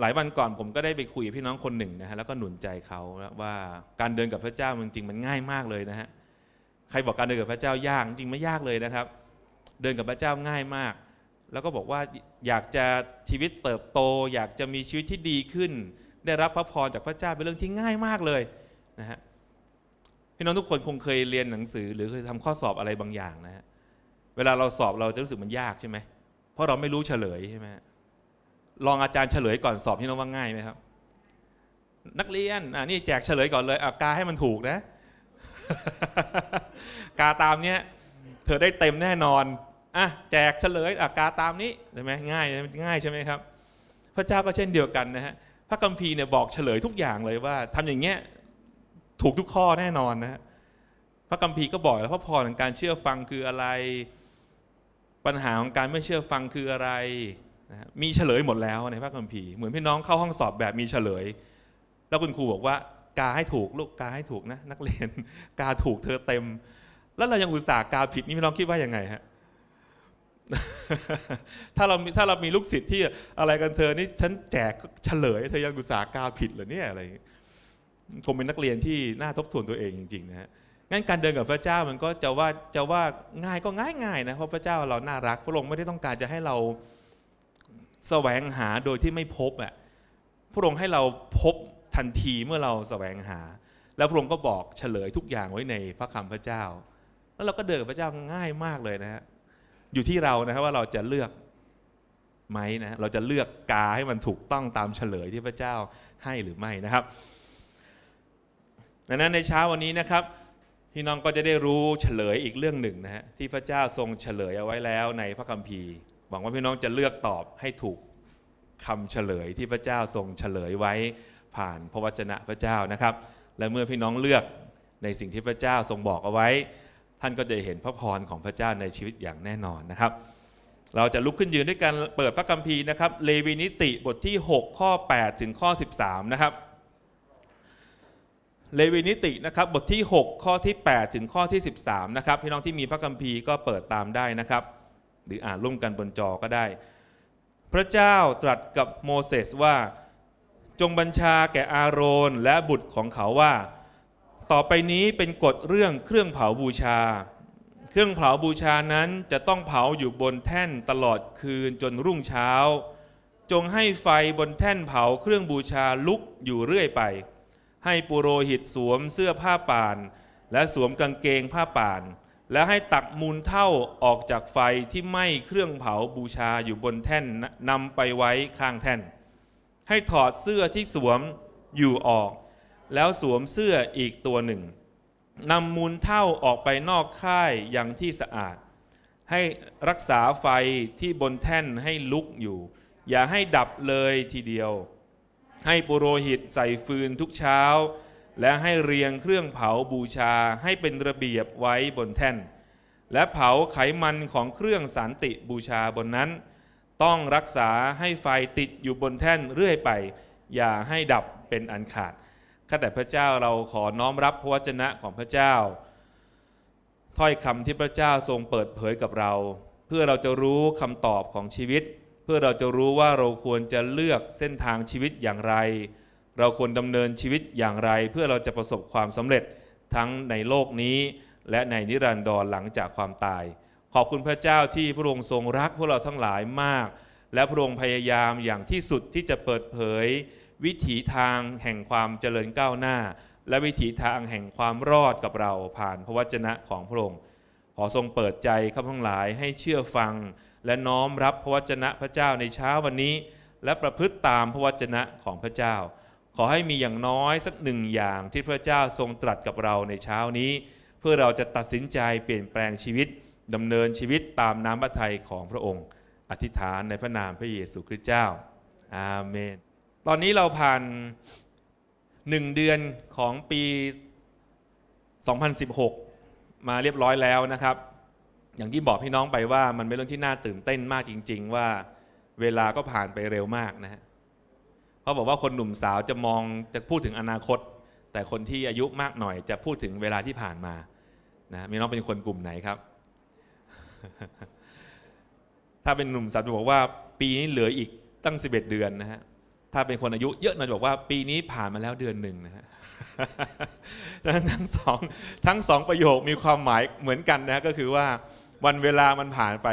หลายวันก่อนผมก็ได้ไปคุยกับพี่น้องคนหนึ่งนะฮะ แล้วก็หนุนใจเขาว่าการเดินกับพระเจ้าจริงๆมันง่ายมากเลยนะฮะใครบอกการเดินกับพระเจ้ายากจริงไม่ยากเลยนะครับ เดินกับพระเจ้าง่ายมาก แล้วก็บอกว่าอยากจะชีวิตเติบโต อยากจะมีชีวิตที่ดีขึ้น ได้รับพระพรจากพระเจ้าเป็นเรื่องที่ง่ายมากเลยนะฮะพี่น้องทุกคนคงเคยเรียนหนังสือหรือเคยทำข้อสอบอะไรบางอย่างนะฮะเวลาเราสอบเราจะรู้สึกมันยากใช่ไหมเพราะเราไม่รู้เฉลยใช่ไหมลองอาจารย์เฉลยก่อนสอบที่น้องว่าง่ายไหมครับ นักเรียน อ่านี่แจกเฉลยก่อนเลยอากาให้มันถูกนะ กาตามเนี้ยเธอได้เต็มแน่นอนอ่ะแจกเฉลยอากาตามนี้ใช่ไหมง่ายง่ายใช่ไหมครับพระเจ้าก็เช่นเดียวกันนะฮะพระคัมภีร์เนี่ยบอกเฉลยทุกอย่างเลยว่า ทำอย่างเงี้ยถูกทุกข้อแน่นอนนะฮะพระคัมภีร์ก็บอกแล้วพระพรของการเชื่อฟังคืออะไรปัญหาของการไม่เชื่อฟังคืออะไรนะมีเฉลยหมดแล้วในพระคัมภีร์เหมือนพี่น้องเข้าห้องสอบแบบมีเฉลย แล้วคุณครูบอกว่ากาให้ถูกลูกกาให้ถูกนะนักเรียนกาถูกเธอเต็ม แล้วเรายังอุตส่าห์กาผิด นี่พี่น้องคิดว่ายังไงฮะถ้าเราถ้าเรามีลูกศิษย์ที่อะไรกันเธอนี่ฉันแจกเฉลย เธอยังอุตส่าห์กาผิดเหรอเนี่ยอะไรคงเป็นนักเรียนที่น่าทบทวนตัวเองจริงๆนะฮะงั้นการเดินกับพระเจ้ามันก็จะว่าจะว่าง่ายก็ง่ายง่ายนะเพราะพระเจ้าเราน่ารักพระองค์ไม่ได้ต้องการจะให้เราแสวงหาโดยที่ไม่พบอ่ะ พระองค์ให้เราพบทันทีเมื่อเราแสวงหา แล้วพระองค์ก็บอกเฉลยทุกอย่างไว้ในพระคำพระเจ้า แล้วเราก็เดินกับพระเจ้าง่ายมากเลยนะฮะ อยู่ที่เรานะครับว่าเราจะเลือกไหมนะ เราจะเลือกกาให้มันถูกต้องตามเฉลยที่พระเจ้าให้หรือไม่นะครับ ดังนั้นในเช้าวันนี้นะครับพี่น้องก็จะได้รู้เฉลยอีกเรื่องหนึ่งนะฮะที่พระเจ้าทรงเฉลยเอาไว้แล้ว ในพระคัมภีร์หวังว่าพี่น้องจะเลือกตอบให้ถูกคำเฉลยที่พระเจ้าทรงเฉลยไว้ผ่านพระวจนะพระเจ้านะครับ และเมื่อพี่น้องเลือกในสิ่งที่พระเจ้าทรงบอกเอาไว้ ท่านก็จะเห็นพระพรของพระเจ้าในชีวิตอย่างแน่นอนนะครับ เราจะลุกขึ้นยืนด้วยการเปิดพระคัมภีร์นะครับ เลวีนิติบทที่ 6 ข้อ8ถึงข้อ13นะครับเลวีนิตินะครับบทที่ 6 ข้อที่ 8 ถึงข้อที่ 13 นะครับพี่น้องที่มีพระคัมภีร์ก็เปิดตามได้นะครับหรืออ่านร่วมกันบนจอก็ได้ พระเจ้าตรัสกับโมเสสว่า จงบัญชาแก่อาโรนและบุตรของเขาว่า ต่อไปนี้เป็นกฎเรื่องเครื่องเผาบูชา เครื่องเผาบูชานั้นจะต้องเผาอยู่บนแท่นตลอดคืนจนรุ่งเช้า จงให้ไฟบนแท่นเผาเครื่องบูชาลุกอยู่เรื่อยไป ให้ปุโรหิตสวมเสื้อผ้าป่าน และสวมกางเกงผ้าป่านและให้ตักมูลเท่าออกจากไฟที่ไหม้เครื่องเผาบูชาอยู่บนแท่นนำไปไว้ข้างแท่น ให้ถอดเสื้อที่สวมอยู่ออก แล้วสวมเสื้ออีกตัวหนึ่งนำมูลเท่าออกไปนอกค่ายอย่างที่สะอาด ให้รักษาไฟที่บนแท่นให้ลุกอยู่ อย่าให้ดับเลยทีเดียว ให้ปุโรหิตใส่ฟืนทุกเช้าและให้เรียงเครื่องเผาบูชาให้เป็นระเบียบไว้บนแท่น และเผาไขมันของเครื่องสันติบูชาบนนั้น ต้องรักษาให้ไฟติดอยู่บนแท่นเรื่อยไป อย่าให้ดับเป็นอันขาดข้าแต่พระเจ้าเราขอน้อมรับพระวจนะของพระเจ้า ถ้อยคำที่พระเจ้าทรงเปิดเผยกับเรา เพื่อเราจะรู้คำตอบของชีวิต เพื่อเราจะรู้ว่าเราควรจะเลือกเส้นทางชีวิตอย่างไรเราควรดำเนินชีวิตอย่างไร เพื่อเราจะประสบความสำเร็จทั้งในโลกนี้ และในนิรันดรหลังจากความตาย ขอบคุณพระเจ้าที่พระองค์ทรงรักพวกเราทั้งหลายมาก และพระองค์พยายามอย่างที่สุดที่จะเปิดเผย วิถีทางแห่งความเจริญก้าวหน้า และวิถีทางแห่งความรอดกับเราผ่านพระวจนะของพระองค์ ขอทรงเปิดใจข้าพทั้งหลายให้เชื่อฟัง และน้อมรับพระวจนะพระเจ้าในเช้าวันนี้ และประพฤติตามพระวจนะของพระเจ้าขอให้มีอย่างน้อยสักหนึ่งอย่างที่พระเจ้าทรงตรัสกับเราในเช้านี้ เพื่อเราจะตัดสินใจเปลี่ยนแปลงชีวิตดำเนินชีวิตตามน้ำพระทัยของพระองค์ อธิษฐานในพระนามพระเยซูคริสต์เจ้าอาเมน ตอนนี้เราผ่านหนึ่งเดือนของปี 2016 มาเรียบร้อยแล้วนะครับ อย่างที่บอกพี่น้องไปว่ามันเป็นเรื่องที่น่าตื่นเต้นมากจริง ๆ ว่าเวลาก็ผ่านไปเร็วมากนะฮะเขาบอกว่าคนหนุ่มสาวจะมองจะพูดถึงอนาคต แต่คนที่อายุมากหน่อยจะพูดถึงเวลาที่ผ่านมานะมีน้องเป็นคนกลุ่มไหนครับ ถ้าเป็นหนุ่มสาวจะบอกว่าปีนี้เหลืออีกตั้ง 11 เดือนนะฮะถ้าเป็นคนอายุเยอะหน่อยจะบอกว่าปีนี้ผ่านมาแล้วเดือนหนึ่งนะฮะดังนั้นทั้งสองทั้งสองประโยคมีความหมายเหมือนกันนะก็คือว่าวันเวลามันผ่านไป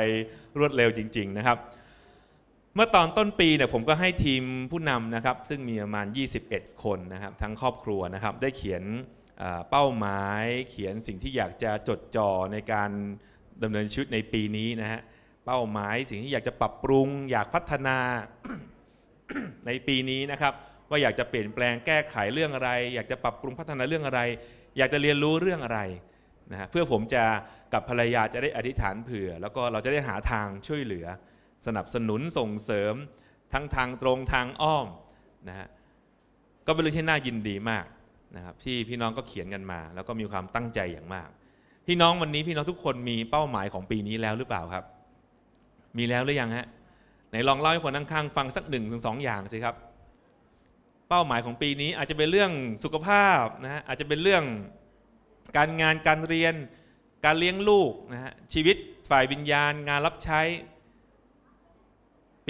รวดเร็วจริง ๆ นะครับเมื่อตอนต้นปีเนี่ยผมก็ให้ทีมผู้นำนะครับ ซึ่งมีประมาณ 21 คนนะครับทั้งครอบครัวนะครับ ได้เขียนเป้าหมาย เขียนสิ่งที่อยากจะจดจ่อในการดำเนินชีวิตในปีนี้นะฮะเป้าหมายสิ่งที่อยากจะปรับปรุงอยากพัฒนาในปีนี้นะครับ ว่าอยากจะเปลี่ยนแปลงแก้ไขเรื่องอะไร อยากจะปรับปรุงพัฒนาเรื่องอะไร อยากจะเรียนรู้เรื่องอะไรนะฮะเพื่อผมจะกับภรรยาจะได้อธิษฐานเผื่อ แล้วก็เราจะได้หาทางช่วยเหลือสนับสนุนส่งเสริมทั้งทางตรงทางอ้อมนะฮะก็เป็นเรื่องที่น่ายินดีมากนะครับที่พี่น้องก็เขียนกันมา แล้วก็มีความตั้งใจอย่างมากพี่น้องวันนี้พี่น้องทุกคนมีเป้าหมายของปีนี้แล้วหรือเปล่าครับ มีแล้วหรือยังฮะไหนลองเล่าให้คนข้างๆฟังสักหนึ่งถึงสองอย่างสิครับเป้าหมายของปีนี้อาจจะเป็นเรื่องสุขภาพนะฮะอาจจะเป็นเรื่องการงานการเรียน การเลี้ยงลูกนะฮะชีวิตฝ่ายวิญญาณ งานรับใช้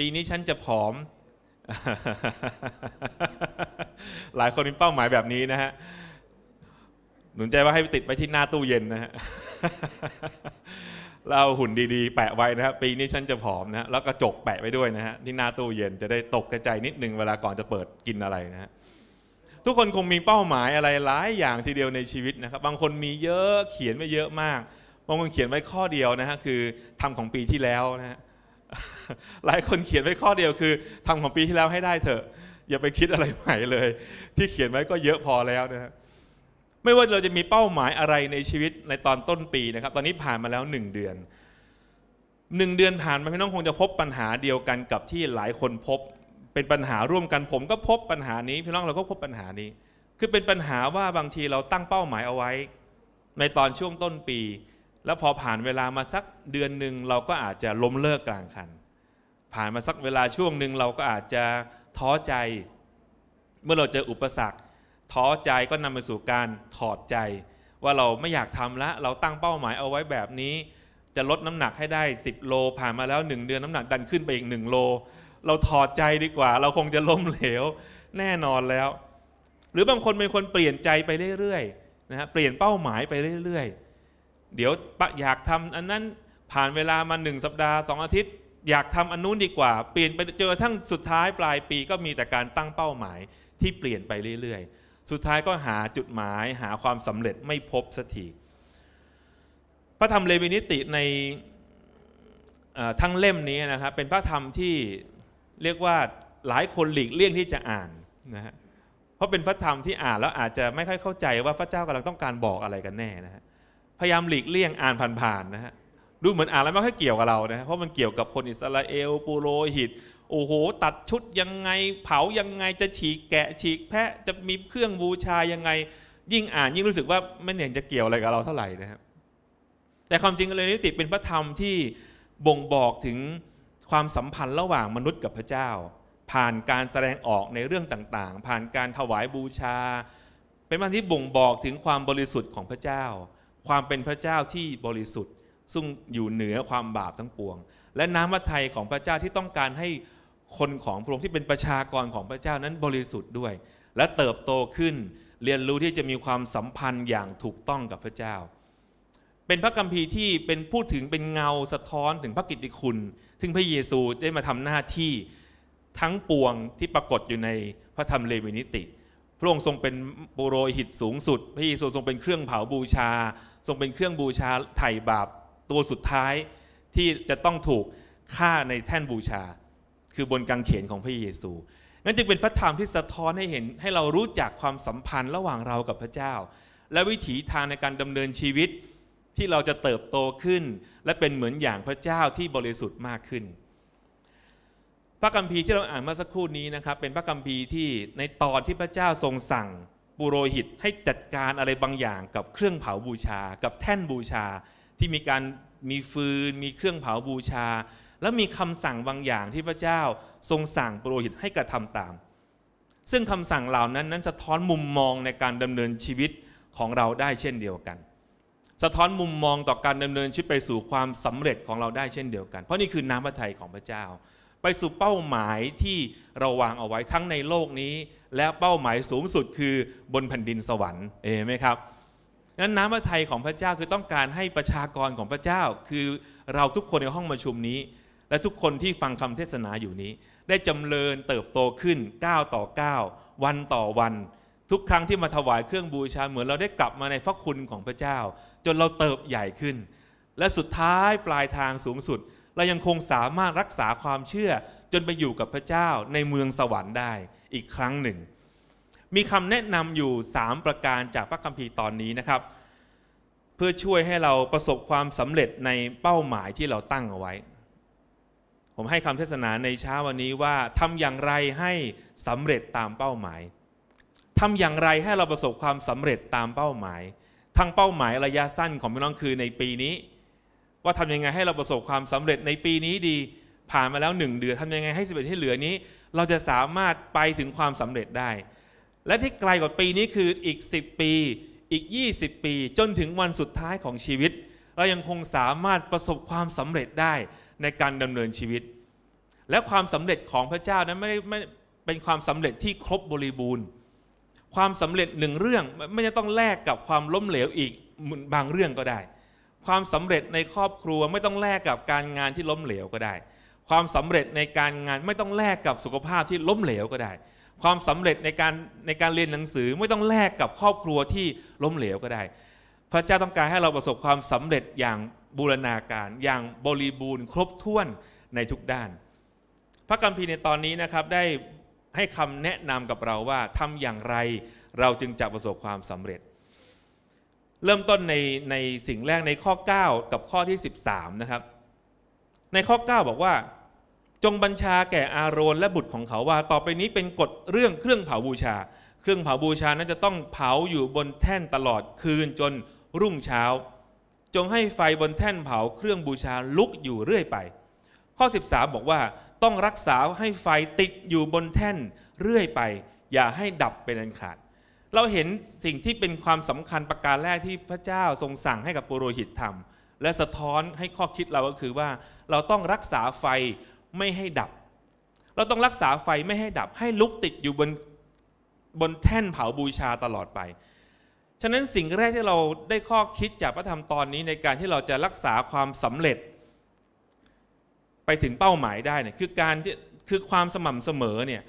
ปีนี้ฉันจะผอม หลายคนมีเป้าหมายแบบนี้นะฮะ หนุนใจว่าให้ติดไปที่หน้าตู้เย็นนะฮะเราหุ่นดีๆ แปะไว้นะครับปีนี้ฉันจะผอมนะฮะแล้วกระจกแปะไว้ด้วยนะฮะที่หน้าตู้เย็นจะได้ตกกระจนิดนึงเวลาก่อนจะเปิดกินอะไรนะฮะ ทุกคนคงมีเป้าหมายอะไรหลายอย่างทีเดียวในชีวิตนะครับ บางคนมีเยอะเขียนไว้เยอะมาก บางคนเขียนไว้ข้อเดียวนะฮะคือทำของปีที่แล้วนะฮะหลายคนเขียนไว้ข้อเดียวคือทำของปีที่แล้วให้ได้เถอะอย่าไปคิดอะไรใหม่เลย ที่เขียนไว้ก็เยอะพอแล้วนะฮะไม่ว่าเราจะมีเป้าหมายอะไรในชีวิตในตอนต้นปีนะครับ ตอนนี้ผ่านมาแล้วหนึ่งเดือนหนึ่งเดือนผ่านมาพี่น้องคงจะพบปัญหาเดียวกันกับที่หลายคนพบ เป็นปัญหาร่วมกันผมก็พบปัญหานี้พี่น้องเราก็พบปัญหานี้ คือเป็นปัญหาว่าบางทีเราตั้งเป้าหมายเอาไว้ในตอนช่วงต้นปีแล้วพอผ่านเวลามาสักเดือนหนึ่งเราก็อาจจะล้มเลิกกลางคัน ผ่านมาสักเวลาช่วงหนึ่งเราก็อาจจะท้อใจ เมื่อเราเจออุปสรรค ท้อใจก็นำไปสู่การถอดใจ ว่าเราไม่อยากทำละเราตั้งเป้าหมายเอาไว้แบบนี้ จะลดน้ำหนักให้ได้ 10โลผ่านมาแล้ว1เดือนน้ำหนัก ดันขึ้นไปอีก1โล เราถอดใจดีกว่า เราคงจะล้มเหลวแน่นอนแล้ว หรือบางคนเป็นคนเปลี่ยนใจไปเรื่อยๆ นะฮะเปลี่ยนเป้าหมายไปเรื่อย ๆเดี๋ยวปะอยากทำอันนั้นผ่านเวลามาหนึ่งสัปดาห์สองอาทิตย์ อยากทำอันนู้นดีกว่าเปลี่ยนไปเจอทั้งสุดท้ายปลายปีก็มีแต่การตั้งเป้าหมาย ที่เปลี่ยนไปเรื่อยๆ สุดท้ายก็หาจุดหมายหาความสำเร็จไม่พบสักทีพระธรรมเลวินิติในทั้งเล่มนี้นะครับเป็นพระธรรมที่เรียกว่าหลายคนหลีกเลี่ยงที่จะอ่านนะฮะเพราะเป็นพระธรรมที่อ่านแล้วอาจจะไม่ค่อยเข้าใจว่าพระเจ้ากำลังต้องการบอกอะไรกันแน่นะฮะพยายามหลีกเลี่ยงอ่านผ่านๆนะฮะดูเหมือนอ่านแล้วไม่ค่อยเกี่ยวกับเรานะเพราะมันเกี่ยวกับคนอิสราเอลปูโรหิตโอ้โหตัดชุดยังไงเผายังไงจะฉีกแกะฉีก แพะจะมีเครื่องบูชายังไงยิ่งอ่านยิ่งรู้สึกว่าไม่เห็นจะเกี่ยวอะไรกับเราเท่าไหร่นะครับแต่ความจริงเลยนิติเป็นพระธรรมที่บ่งบอกถึงความสัมพันธ์ระหว่างมนุษย์กับพระเจ้า ผ่านการแสดงออกในเรื่องต่างๆ ผ่านการถวายบูชา เป็นวันที่บ่งบอกถึงความบริสุทธิ์ของพระเจ้าความเป็นพระเจ้าที่บริสุทธิ์ ซึ่งอยู่เหนือความบาปทั้งปวง และน้ำพระทัยของพระเจ้าที่ต้องการให้คนของพระองค์ที่เป็นประชากรของพระเจ้านั้นบริสุทธิ์ด้วย และเติบโตขึ้น เรียนรู้ที่จะมีความสัมพันธ์อย่างถูกต้องกับพระเจ้า เป็นพระคัมภีร์ที่เป็นพูดถึงเป็นเงาสะท้อนถึงพระกิตติคุณ ถึงพระเยซูได้มาทำหน้าที่ทั้งปวงที่ปรากฏอยู่ในพระธรรมเลวินิติพระองค์ทรงเป็นปุโรหิตสูงสุด พระเยซูทรงเป็นเครื่องเผาบูชา ทรงเป็นเครื่องบูชาไถ่บาปตัวสุดท้าย ที่จะต้องถูกฆ่าในแท่นบูชา คือบนกางเขนของพระเยซู นั่นจึงเป็นพระธรรมที่สะท้อนให้เห็น ให้เรารู้จักความสัมพันธ์ระหว่างเรากับพระเจ้า และวิถีทางในการดำเนินชีวิตที่เราจะเติบโตขึ้น และเป็นเหมือนอย่างพระเจ้าที่บริสุทธิ์มากขึ้นพระคัมภีร์ที่เราอ่านมาสักครู่นี้นะครับเป็นพระคัมภีร์ที่ในตอนที่พระเจ้าทรงสั่ง ปุโรหิตให้จัดการอะไรบางอย่างกับเครื่องเผาบูชา กับแท่นบูชา ที่มีการมีฟืนมีเครื่องเผาบูชา แล้วมีคำสั่งบางอย่างที่พระเจ้าทรงสั่งปุโรหิตให้กระทำตาม ซึ่งคำสั่งเหล่านั้นนั้นสะท้อนมุมมองในการดำเนินชีวิตของเราได้เช่นเดียวกัน สะท้อนมุมมองต่อการดำเนินชีวิตไปสู่ความสำเร็จของเราได้เช่นเดียวกัน เพราะนี่คือน้ำพระทัยของพระเจ้าไปสู่เป้าหมายที่เราวางเอาไว้ทั้งในโลกนี้ และเป้าหมายสูงสุดคือบนแผ่นดินสวรรค์เอไหมครับนั้นน้ำพระทัยของพระเจ้าคือต้องการให้ประชากรของพระเจ้าคือเราทุกคนในห้องประชุมนี้ และทุกคนที่ฟังคำเทศนาอยู่นี้ ได้จำเริญเติบโตขึ้นก้าวต่อก้าววันต่อวัน ทุกครั้งที่มาถวายเครื่องบูชาเหมือนเราได้กลับมาในพระคุณของพระเจ้า จนเราเติบใหญ่ขึ้น และสุดท้ายปลายทางสูงสุดเรายังคงสามารถรักษาความเชื่อจนไปอยู่กับพระเจ้าในเมืองสวรรค์ได้อีกครั้งหนึ่ง มีคำแนะนำอยู่ 3 ประการจากพระคัมภีร์ตอนนี้นะครับ เพื่อช่วยให้เราประสบความสำเร็จในเป้าหมายที่เราตั้งเอาไว้ ผมให้คำเทศนาในเช้าวันนี้ว่าทำอย่างไรให้สำเร็จตามเป้าหมายทำอย่างไรให้เราประสบความสำเร็จตามเป้าหมาย ทั้งเป้าหมายระยะสั้นของพี่น้องคือในปีนี้ว่าทำยังไงให้เราประสบความสำเร็จในปีนี้ดีผ่านมาแล้วหนึ่งเดือนทำยังไงให้สิบเอ็ดที่เหลือนี้ เราจะสามารถไปถึงความสำเร็จได้ และที่ไกลกว่าปีนี้คืออีก 10 ปี อีก 20 ปี จนถึงวันสุดท้ายของชีวิต เรายังคงสามารถประสบความสำเร็จได้ในการดำเนินชีวิต และความสำเร็จของพระเจ้านั้นไม่ได้ไม่เป็นความสำเร็จที่ครบบริบูรณ์ ความสำเร็จหนึ่งเรื่องไม่จะต้องแลกกับความล้มเหลวอีกบางเรื่องก็ได้ความสำเร็จในครอบครัวไม่ต้องแลกกับการงานที่ล้มเหลวก็ได้ ความสำเร็จในการงานไม่ต้องแลกกับสุขภาพที่ล้มเหลวก็ได้ ความสำเร็จในการในการเรียนหนังสือไม่ต้องแลกกับครอบครัวที่ล้มเหลวก็ได้ พระเจ้าต้องการให้เราประสบความสำเร็จอย่างบูรณาการอย่างบริบูรณ์ครบถ้วนในทุกด้าน พระคัมภีร์ในตอนนี้นะครับได้ให้คำแนะนำกับเราว่าทำอย่างไรเราจึงจะประสบความสำเร็จเริ่มต้นในในสิ่งแรกในข้อ 9 กับข้อที่13นะครับในข้อ 9 บอกว่า จงบัญชาแก่อาโรนและบุตรของเขาว่าต่อไปนี้เป็นกฎเรื่องเครื่องเผาบูชา เครื่องเผาบูชานั้นจะต้องเผาอยู่บนแท่นตลอดคืนจนรุ่งเช้า จงให้ไฟบนแท่นเผาเครื่องบูชาลุกอยู่เรื่อยไป ข้อ 13 บอกว่าต้องรักษาให้ไฟติดอยู่บนแท่นเรื่อยไป อย่าให้ดับเป็นอันขาดเราเห็นสิ่งที่เป็นความสำคัญประการแรกที่พระเจ้าทรงสั่งให้กับปุโรหิตทำและสะท้อนให้ข้อคิดเราก็คือว่าเราต้องรักษาไฟไม่ให้ดับ เราต้องรักษาไฟไม่ให้ดับให้ลุกติดอยู่บน บนแท่นเผาบูชาตลอดไปฉะนั้นสิ่งแรกที่เราได้ข้อคิดจากพระธรรมตอนนี้ในการที่เราจะรักษาความสำเร็จ ไปถึงเป้าหมายได้เนี่ยคือการคือความสม่ำเสมอเนี่ย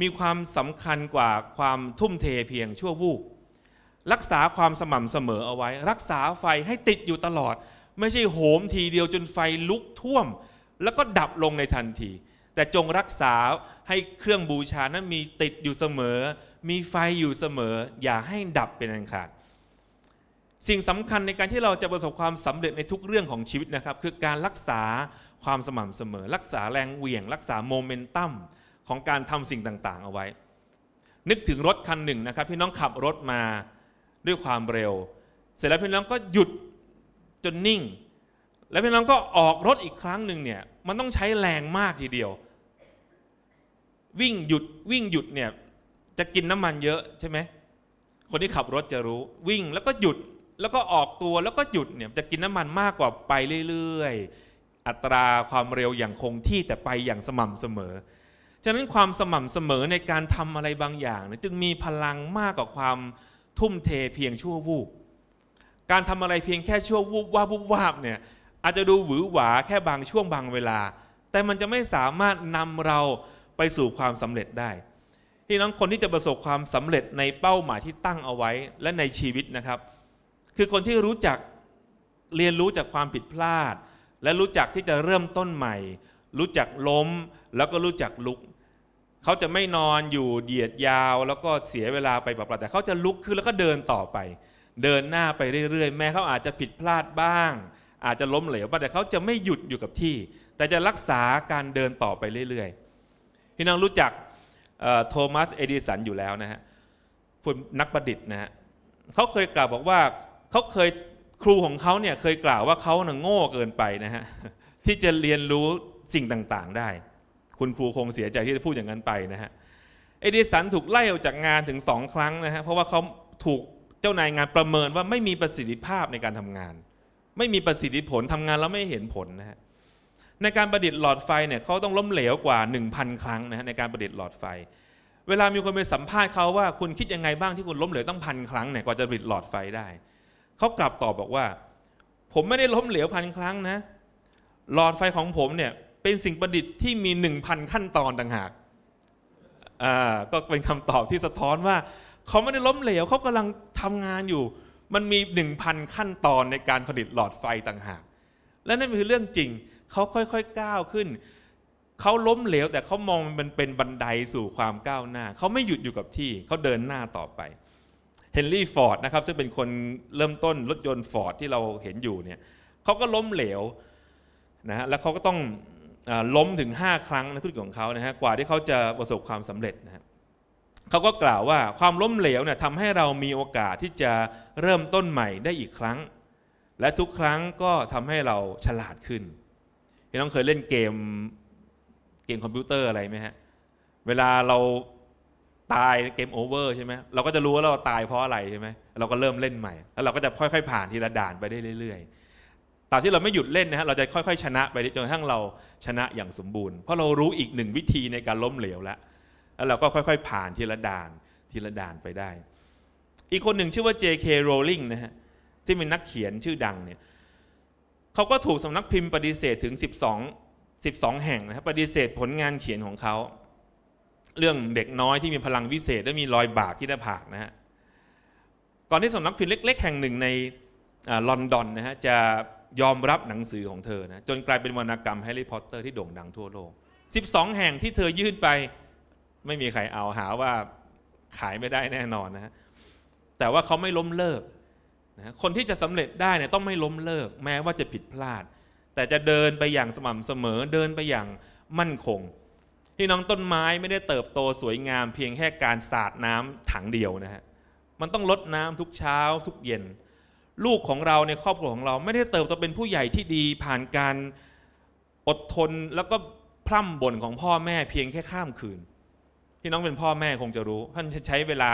มีความสำคัญกว่าความทุ่มเทเพียงชั่ววูบรักษาความสม่ำเสมอเอาไว้ รักษาไฟให้ติดอยู่ตลอด ไม่ใช่โหมทีเดียวจนไฟลุกท่วมแล้วก็ดับลงในทันทีแต่จงรักษาให้เครื่องบูชานั้นมีติดอยู่เสมอ มีไฟอยู่เสมอ อย่าให้ดับเป็นอันขาด สิ่งสำคัญในการที่เราจะประสบความสำเร็จในทุกเรื่องของชีวิตนะครับ คือการรักษาความสม่ำเสมอ รักษาแรงเหวี่ยง รักษาโมเมนตัมของการทำสิ่งต่างๆ เอาไว้ นึกถึงรถคันหนึ่งนะครับ พี่น้องขับรถมาด้วยความเร็ว เสร็จแล้ว พี่น้องก็หยุด จนนิ่ง แล้วพี่น้องก็ออกรถอีกครั้งหนึ่งเนี่ยมันต้องใช้แรงมากทีเดียว วิ่ง หยุดวิ่ง หยุดเนี่ยจะกินน้ำมันเยอะใช่ไหมคนที่ขับรถจะรู้วิ่งแล้วก็หยุดแล้วก็ออกตัวแล้วก็หยุดเนี่ยจะกินน้ำมันมากกว่าไปเรื่อยๆ อัตราความเร็วอย่างคงที่แต่ไปอย่างสม่ำเสมอฉะนั้นความสม่ำเสมอในการทำอะไรบางอย่างจึงมีพลังมากกว่าความทุ่มเทเพียงชั่ววูบ การทำอะไรเพียงแค่ชั่ววูบว่าวุบวาบเนี่ย อาจจะดูหวือหวาแค่บางช่วงบางเวลา แต่มันจะไม่สามารถนำเราไปสู่ความสำเร็จได้พี่น้องคนที่จะประสบความสำเร็จในเป้าหมายที่ตั้งเอาไว้ และในชีวิตนะครับ คือคนที่รู้จักเรียนรู้จากความผิดพลาด และรู้จักที่จะเริ่มต้นใหม่รู้จักล้มแล้วก็รู้จักลุก เขาจะไม่นอนอยู่เหยียดยาว แล้วก็เสียเวลาไปเปล่าๆแต่เขาจะลุกขึ้นแล้วก็เดินต่อไป เดินหน้าไปเรื่อย ๆแม้เขาอาจจะผิดพลาดบ้าง อาจจะล้มเหลวบ้างแต่เขาจะไม่หยุดอยู่กับที่ แต่จะรักษาการเดินต่อไปเรื่อยๆพี่น้องรู้จักโทมัสเอดิสันอยู่แล้วนะฮะนักประดิษฐ์นะฮะเขาเคยกล่าวบอกว่าเขาเคยครูของเขาเนี่ยเคยกล่าวว่าเขาน่ะโง่เกินไปนะฮะที่จะเรียนรู้สิ่งต่างๆได้ คุณครูคงเสียใจที่ได้พูดอย่างนั้นไปนะฮะ เอดิสันถูกไล่ออกจากงานถึงสองครั้งนะฮะ เพราะว่าเขาถูกเจ้านายงานประเมินว่าไม่มีประสิทธิภาพในการทำงาน ไม่มีประสิทธิผลทำงานแล้วไม่เห็นผลนะฮะ ในการประดิษฐ์หลอดไฟเนี่ยเขาต้องล้มเหลวกว่า1,000ครั้งนะฮะในการประดิษฐ์หลอดไฟ เวลามีคนไปสัมภาษณ์เขาว่าคุณคิดยังไงบ้างที่คุณล้มเหลวตั้งพันครั้งเนี่ยกว่าจะริดหลอดไฟได้ เขากลับตอบบอกว่า ผมไม่ได้ล้มเหลวพันครั้งนะ หลอดไฟของผมเนี่ยเป็นสิ่งประดิษฐ์ที่มี 1,000 ขั้นตอนต่างหาก อ่า ก็เป็นคำตอบที่สะท้อนว่า เขาไม่ได้ล้มเหลว เขากำลังทำงานอยู่ มันมี 1,000 ขั้นตอนในการผลิตหลอดไฟต่างหาก และนั่นคือเรื่องจริง เขาค่อยๆ ก้าวขึ้น เขาล้มเหลวแต่เขามองมันเป็นบันไดสู่ความก้าวหน้า เขาไม่หยุดอยู่กับที่ เขาเดินหน้าต่อไป เฮนรี่ฟอร์ดนะครับซึ่งเป็นคนเริ่มต้นรถยนต์ฟอร์ดที่เราเห็นอยู่เนี่ยเขาก็ล้มเหลวนะฮะ แล้วเขาก็ต้องล้มถึง 5 ครั้งในธุรกิจของเขานะฮะกว่าที่เขาจะประสบความสำเร็จนะฮะเขาก็กล่าวว่าความล้มเหลวเนี่ยทำให้เรามีโอกาสที่จะเริ่มต้นใหม่ได้อีกครั้ง และทุกครั้งก็ทำให้เราฉลาดขึ้นพี่น้องเคยเล่นเกมเกมคอมพิวเตอร์อะไรไหมฮะ เวลาเราตายเกมโอเวอร์ใช่ไหมเราก็จะรู้ว่าเราตายเพราะอะไรใช่ไหมเราก็เริ่มเล่นใหม่ แล้วเราก็จะค่อยๆผ่านทีละด่านไปได้เรื่อยๆตราบที่เราไม่หยุดเล่นนะฮะเราจะค่อย ๆ ชนะไปจนกระทั่งเราชนะอย่างสมบูรณ์ เพราะเรารู้อีกหนึ่งวิธีในการล้มเหลวแล้ว แล้ว เราก็ค่อย ๆ ผ่านทีละด่านทีละด่านไปได้ อีกคนหนึ่งชื่อว่า J.K. Rowling นะฮะ ที่เป็นนักเขียนชื่อดังเนี่ยเขาก็ถูกสำนักพิมพ์ปฏิเสธถึง 12 12 แห่งนะครับปฏิเสธผลงานเขียนของเขา เรื่องเด็กน้อยที่มีพลังวิเศษและมีรอยบากที่หน้าผากนะฮะก่อนที่สำนักพิมพ์เล็ก ๆ แห่งหนึ่งในลอนดอนนะฮะจะยอมรับหนังสือของเธอนะจนกลายเป็นวรรณกรรมแฮร์รี่พอตเตอร์ที่โด่งดังทั่วโลก 12 แห่งที่เธอยื่นไป ไม่มีใครเอาหาว่าขายไม่ได้แน่นอนนะแต่ว่าเขาไม่ล้มเลิกนะคนที่จะสำเร็จได้เนี่ยต้องไม่ล้มเลิกแม้ว่าจะผิดพลาด แต่จะเดินไปอย่างสม่ำเสมอเดินไปอย่างมั่นคงพี่น้องต้นไม้ไม่ได้เติบโตสวยงาม เพียงแค่การสาดน้ำถังเดียวนะฮะมันต้องลดน้ำทุกเช้า ทุกเย็นลูกของเราในครอบครัวของเราไม่ได้เติบโตเป็นผู้ใหญ่ที่ดีผ่านการอดทนแล้วก็พร่ำบ่นของพ่อแม่เพียงแค่ข้ามคืนที่น้องเป็นพ่อแม่คงจะรู้ท่านใช้เวลา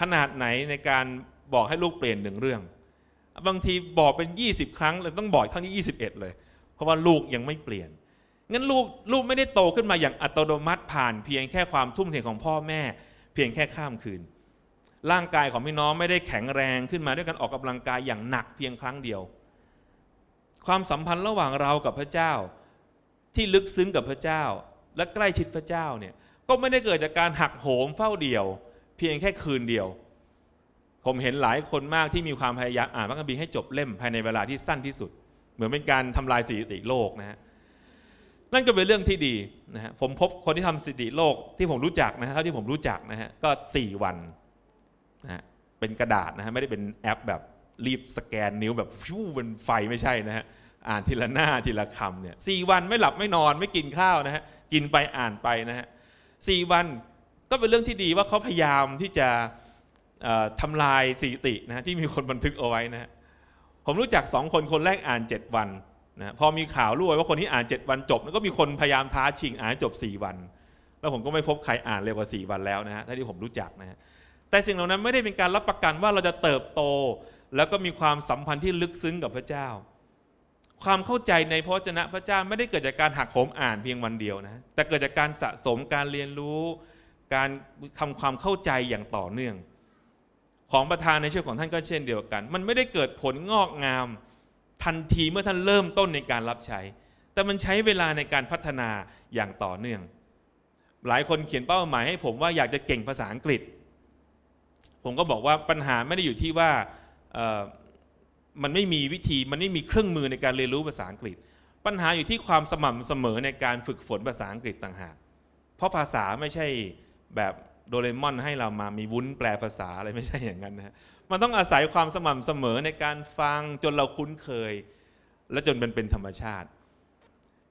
ขนาดไหนในการบอกให้ลูกเปลี่ยนหนึ่งเรื่อง บางทีบอกเป็น 20 ครั้งเลยต้องบอกครั้งที่21 เลย เพราะว่าลูกยังไม่เปลี่ยนงั้นลูกลูกไม่ได้โตขึ้นมาอย่างอัตโนมัติผ่านเพียงแค่ความทุ่มเทของพ่อแม่ เพียงแค่ข้ามคืนร่างกายของ พี่น้องไม่ได้แข็งแรงขึ้นมาด้วยการออกกำลังกายอย่างหนักเพียงครั้งเดียว ความสัมพันธ์ระหว่างเรากับพระเจ้า ที่ลึกซึ้งกับพระเจ้า และใกล้ชิดพระเจ้าเนี่ยก็ไม่ได้เกิดจากการหักโหมเฝ้าเดี่ยว เพียงแค่คืนเดียว ผมเห็นหลายคนมากที่มีความพยายามอ่านพระคัมภีร์ให้จบเล่มภายในเวลาที่สั้นที่สุด เหมือนเป็นการทำลายสถิติโลกนะฮะ นั่นก็เป็นเรื่องที่ดีนะฮะ ผมพบคนที่ทำสถิติโลกที่ผมรู้จักนะเท่าที่ผมรู้จักนะฮะก็4วันนะเป็นกระดาษนะฮะไม่ได้เป็นแอปแบบรีบสแกนนิ้วแบบฟิวเป็นไฟไม่ใช่นะฮะอ่านทีละหน้าทีละคำเนี่ยสี่วันไม่หลับไม่นอนไม่กินข้าวนะฮะกินไปอ่านไปนะฮะสี่วันก็เป็นเรื่องที่ดีว่าเขาพยายามที่จะทำลายสีิตินะที่มีคนบันทึกเอาไว้นะผมรู้จักสองคนคนแรกอ่าน 7 วันนะพอมีข่าวรั่วว่าคนที่อ่าน 7 วันจบแล้วก็มีคนพยายามท้าชิงอ่านจบ 4 วัน แล้วผมก็ไม่พบใครอ่านเร็วกว่า 4 วันแล้วนะฮะที่ผมรู้จักนะฮะแต่สิ่งเหล่านั้นไม่ได้เป็นการรับประกันว่าเราจะเติบโตแล้วก็มีความสัมพันธ์ที่ลึกซึ้งกับพระเจ้า ความเข้าใจในพระเจนะพระเจ้าไม่ได้เกิดจากการหักโหมอ่านเพียงวันเดียวนะแต่เกิดจากการสะสมการเรียนรู้การทำาความเข้าใจอย่างต่อเนื่อง ของประธานในชื่ิของท่านก็เช่นเดียวกัน มันไม่ได้เกิดผลงอกงามทันทีเมื่อท่านเริ่มต้นในการรับใช้ แต่มันใช้เวลาในการพัฒนาอย่างต่อเนื่อง หลายคนเขียนเป้าหมายให้ผมว่าอยากจะเก่งภาษาอังกฤษผมก็บอกว่าปัญหาไม่ได้อยู่ที่ว่ามันไม่มีวิธีมันไม่มีเครื่องมือในการเรียนรู้ภาษาอังกฤษ ปัญหาอยู่ที่ความสม่ำเสมอในการฝึกฝนภาษาอังกฤษต่างหากเพราะภาษาไม่ใช่แบบโดเรมอน ให้เรามามีวุ้นแปลภาษาอะไรไม่ใช่อย่างนั้นนะมันต้องอาศัยความสม่ำเสมอในการฟังจนเราคุ้นเคย และจนมันเป็นธรรมชาติ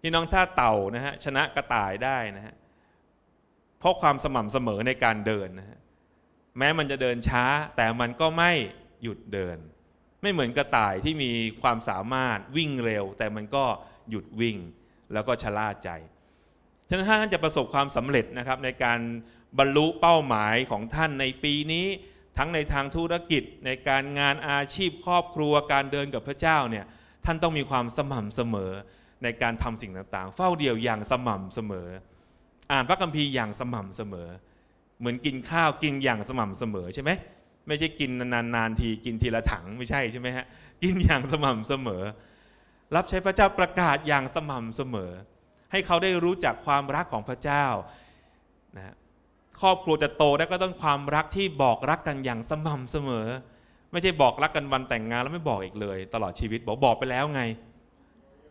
พี่น้องถ้าเต่านะฮะชนะกระต่ายได้นะฮะเพราะความสม่ำเสมอในการเดินนะฮะแม้มันจะเดินช้าแต่มันก็ไม่หยุดเดิน ไม่เหมือนกระต่ายที่มีความสามารถวิ่งเร็ว แต่มันก็หยุดวิ่งแล้วก็ชะล่าใจฉะนั้น้าท่านจะประสบความสำเร็จนะครับในการบรรลุเป้าหมายของท่านในปีนี้ทั้งในทางธุรกิจ ในการงานอาชีพครอบครัวการเดินกับพระเจ้าเนี่ยท่านต้องมีความสม่ำเสมอในการทำสิ่งต่างๆ เฝ้าเดี่ยวอย่างสม่ำเสมอ อ่านพระคัมภีร์อย่างสม่ำเสมอเหมือนกินข้าวกินอย่างสม่ำเสมอใช่ไหมไม่ใช่กินนานๆทีกินทีละถังไม่ใช่ใช่ไหมฮะกินอย่างสม่ำเสมอ รับใช้พระเจ้าประกาศอย่างสม่ำเสมอ ให้เขาได้รู้จักความรักของพระเจ้านะครอบครัวจะโตได้ก็ต้องความรักที่บอกรักกันอย่างสม่ำเสมอ ไม่ใช่บอกรักกันวันแต่งงานแล้วไม่บอกอีกเลย ตลอดชีวิตบอกบอกไปแล้วไง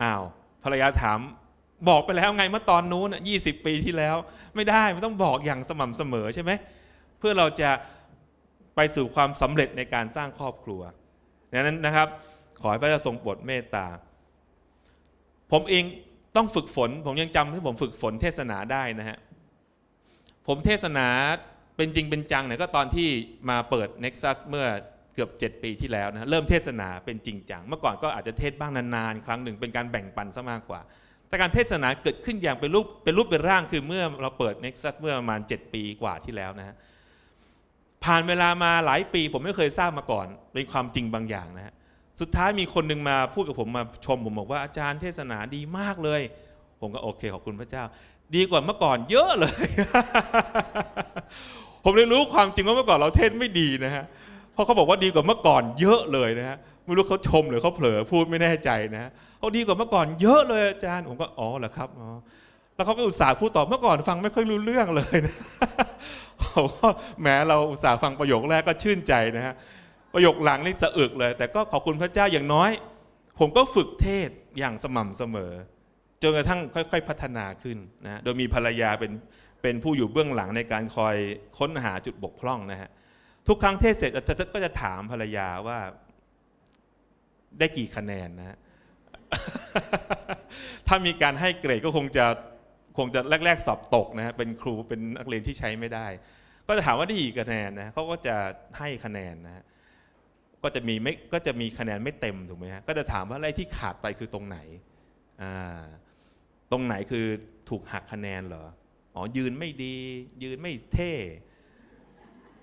อ้าวภรรยาถามบอกไปแล้วไงเมื่อตอนนู้นยี่สิบปีที่แล้วไม่ได้มันต้องบอกอย่างสม่ำเสมอ ใช่ไหมเพื่อเราจะไปสู่ความสำเร็จในการสร้างครอบครัวดังนั้นนะครับ ขอให้พระเจ้าทรงโปรดเมตตาผมเองต้องฝึกฝนผมยังจำที่ผมฝึกฝนเทศนาได้นะฮะผมเทศนาเป็นจริงเป็นจังเนี่ยก็ตอนที่มาเปิด Nexus เมื่อเกือบ 7 ปีที่แล้วนะเริ่มเทศนาเป็นจริงจังเมื่อก่อนก็อาจจะเทศบ้างนานๆครั้งหนึ่งเป็นการแบ่งปันซะมากกว่าแต่การเทศนาเกิดขึ้นอย่างเป็นรูปเป็นรูปเป็นร่างคือเมื่อเราเปิด n e x ัสเมื่อประมาณ 7 ปีกว่าที่แล้วนะฮะผ่านเวลามาหลายปี ผมไม่เคยทราบมาก่อน เป็นความจริงบางอย่างนะฮะสุดท้ายมีคนนึงมาพูดกับผมมาชม ผมบอกว่าอาจารย์เทศนาดีมากเลย ผมก็โอเคขอบคุณพระเจ้า ดีกว่าเมื่อก่อนเยอะเลย ผมเลยรู้ความจริงว่าเมื่อก่อนเราเทศไม่ดีนะฮะเพราะเขาบอกว่าดีกว่าเมื่อก่อนเยอะเลยนะฮะไม่รู้เขาชมหรือเขาเผลอ พูดไม่แน่ใจนะฮะเขาดีกว่าเมื่อก่อนเยอะเลย อาจารย์ ผมก็ อ๋อเหรอครับอ๋อแล้วเขาก็อุตส่าห์พูดตอบเมื่อก่อนฟังไม่ค่อยรู้เรื่องเลยนะผมก็แม้เราอุตส่าห์ฟังประโยคแรกก็ชื่นใจนะฮะ ประโยคหลังนี่สะอึกเลย แต่ก็ขอบคุณพระเจ้าอย่างน้อย ผมก็ฝึกเทศอย่างสม่ำเสมอ จนกระทั่งค่อยๆพัฒนาขึ้นนะ โดยมีภรรยาเป็นเป็นผู้อยู่เบื้องหลังในการคอยค้นหาจุดบกพร่องนะฮะ ทุกครั้งเทศเสร็จก็จะถามภรรยาว่าได้กี่คะแนนนะฮะถ้ามีการให้เกรดก็คงจะคงจะแรก ๆสอบตกนะฮะเป็นครูเป็นนักเรียนที่ใช้ไม่ได้ ก็จะถามว่าได้กี่คะแนนนะเขาก็จะให้คะแนนนะฮะก็จะมีไม่ก็จะมีคะแนนไม่เต็มถูกไหมฮะก็จะถามว่าอะไรที่ขาดไปคือตรงไหนอ่าตรงไหนคือถูกหักคะแนนเหรออ๋อยืนไม่ดี ยืนไม่เท่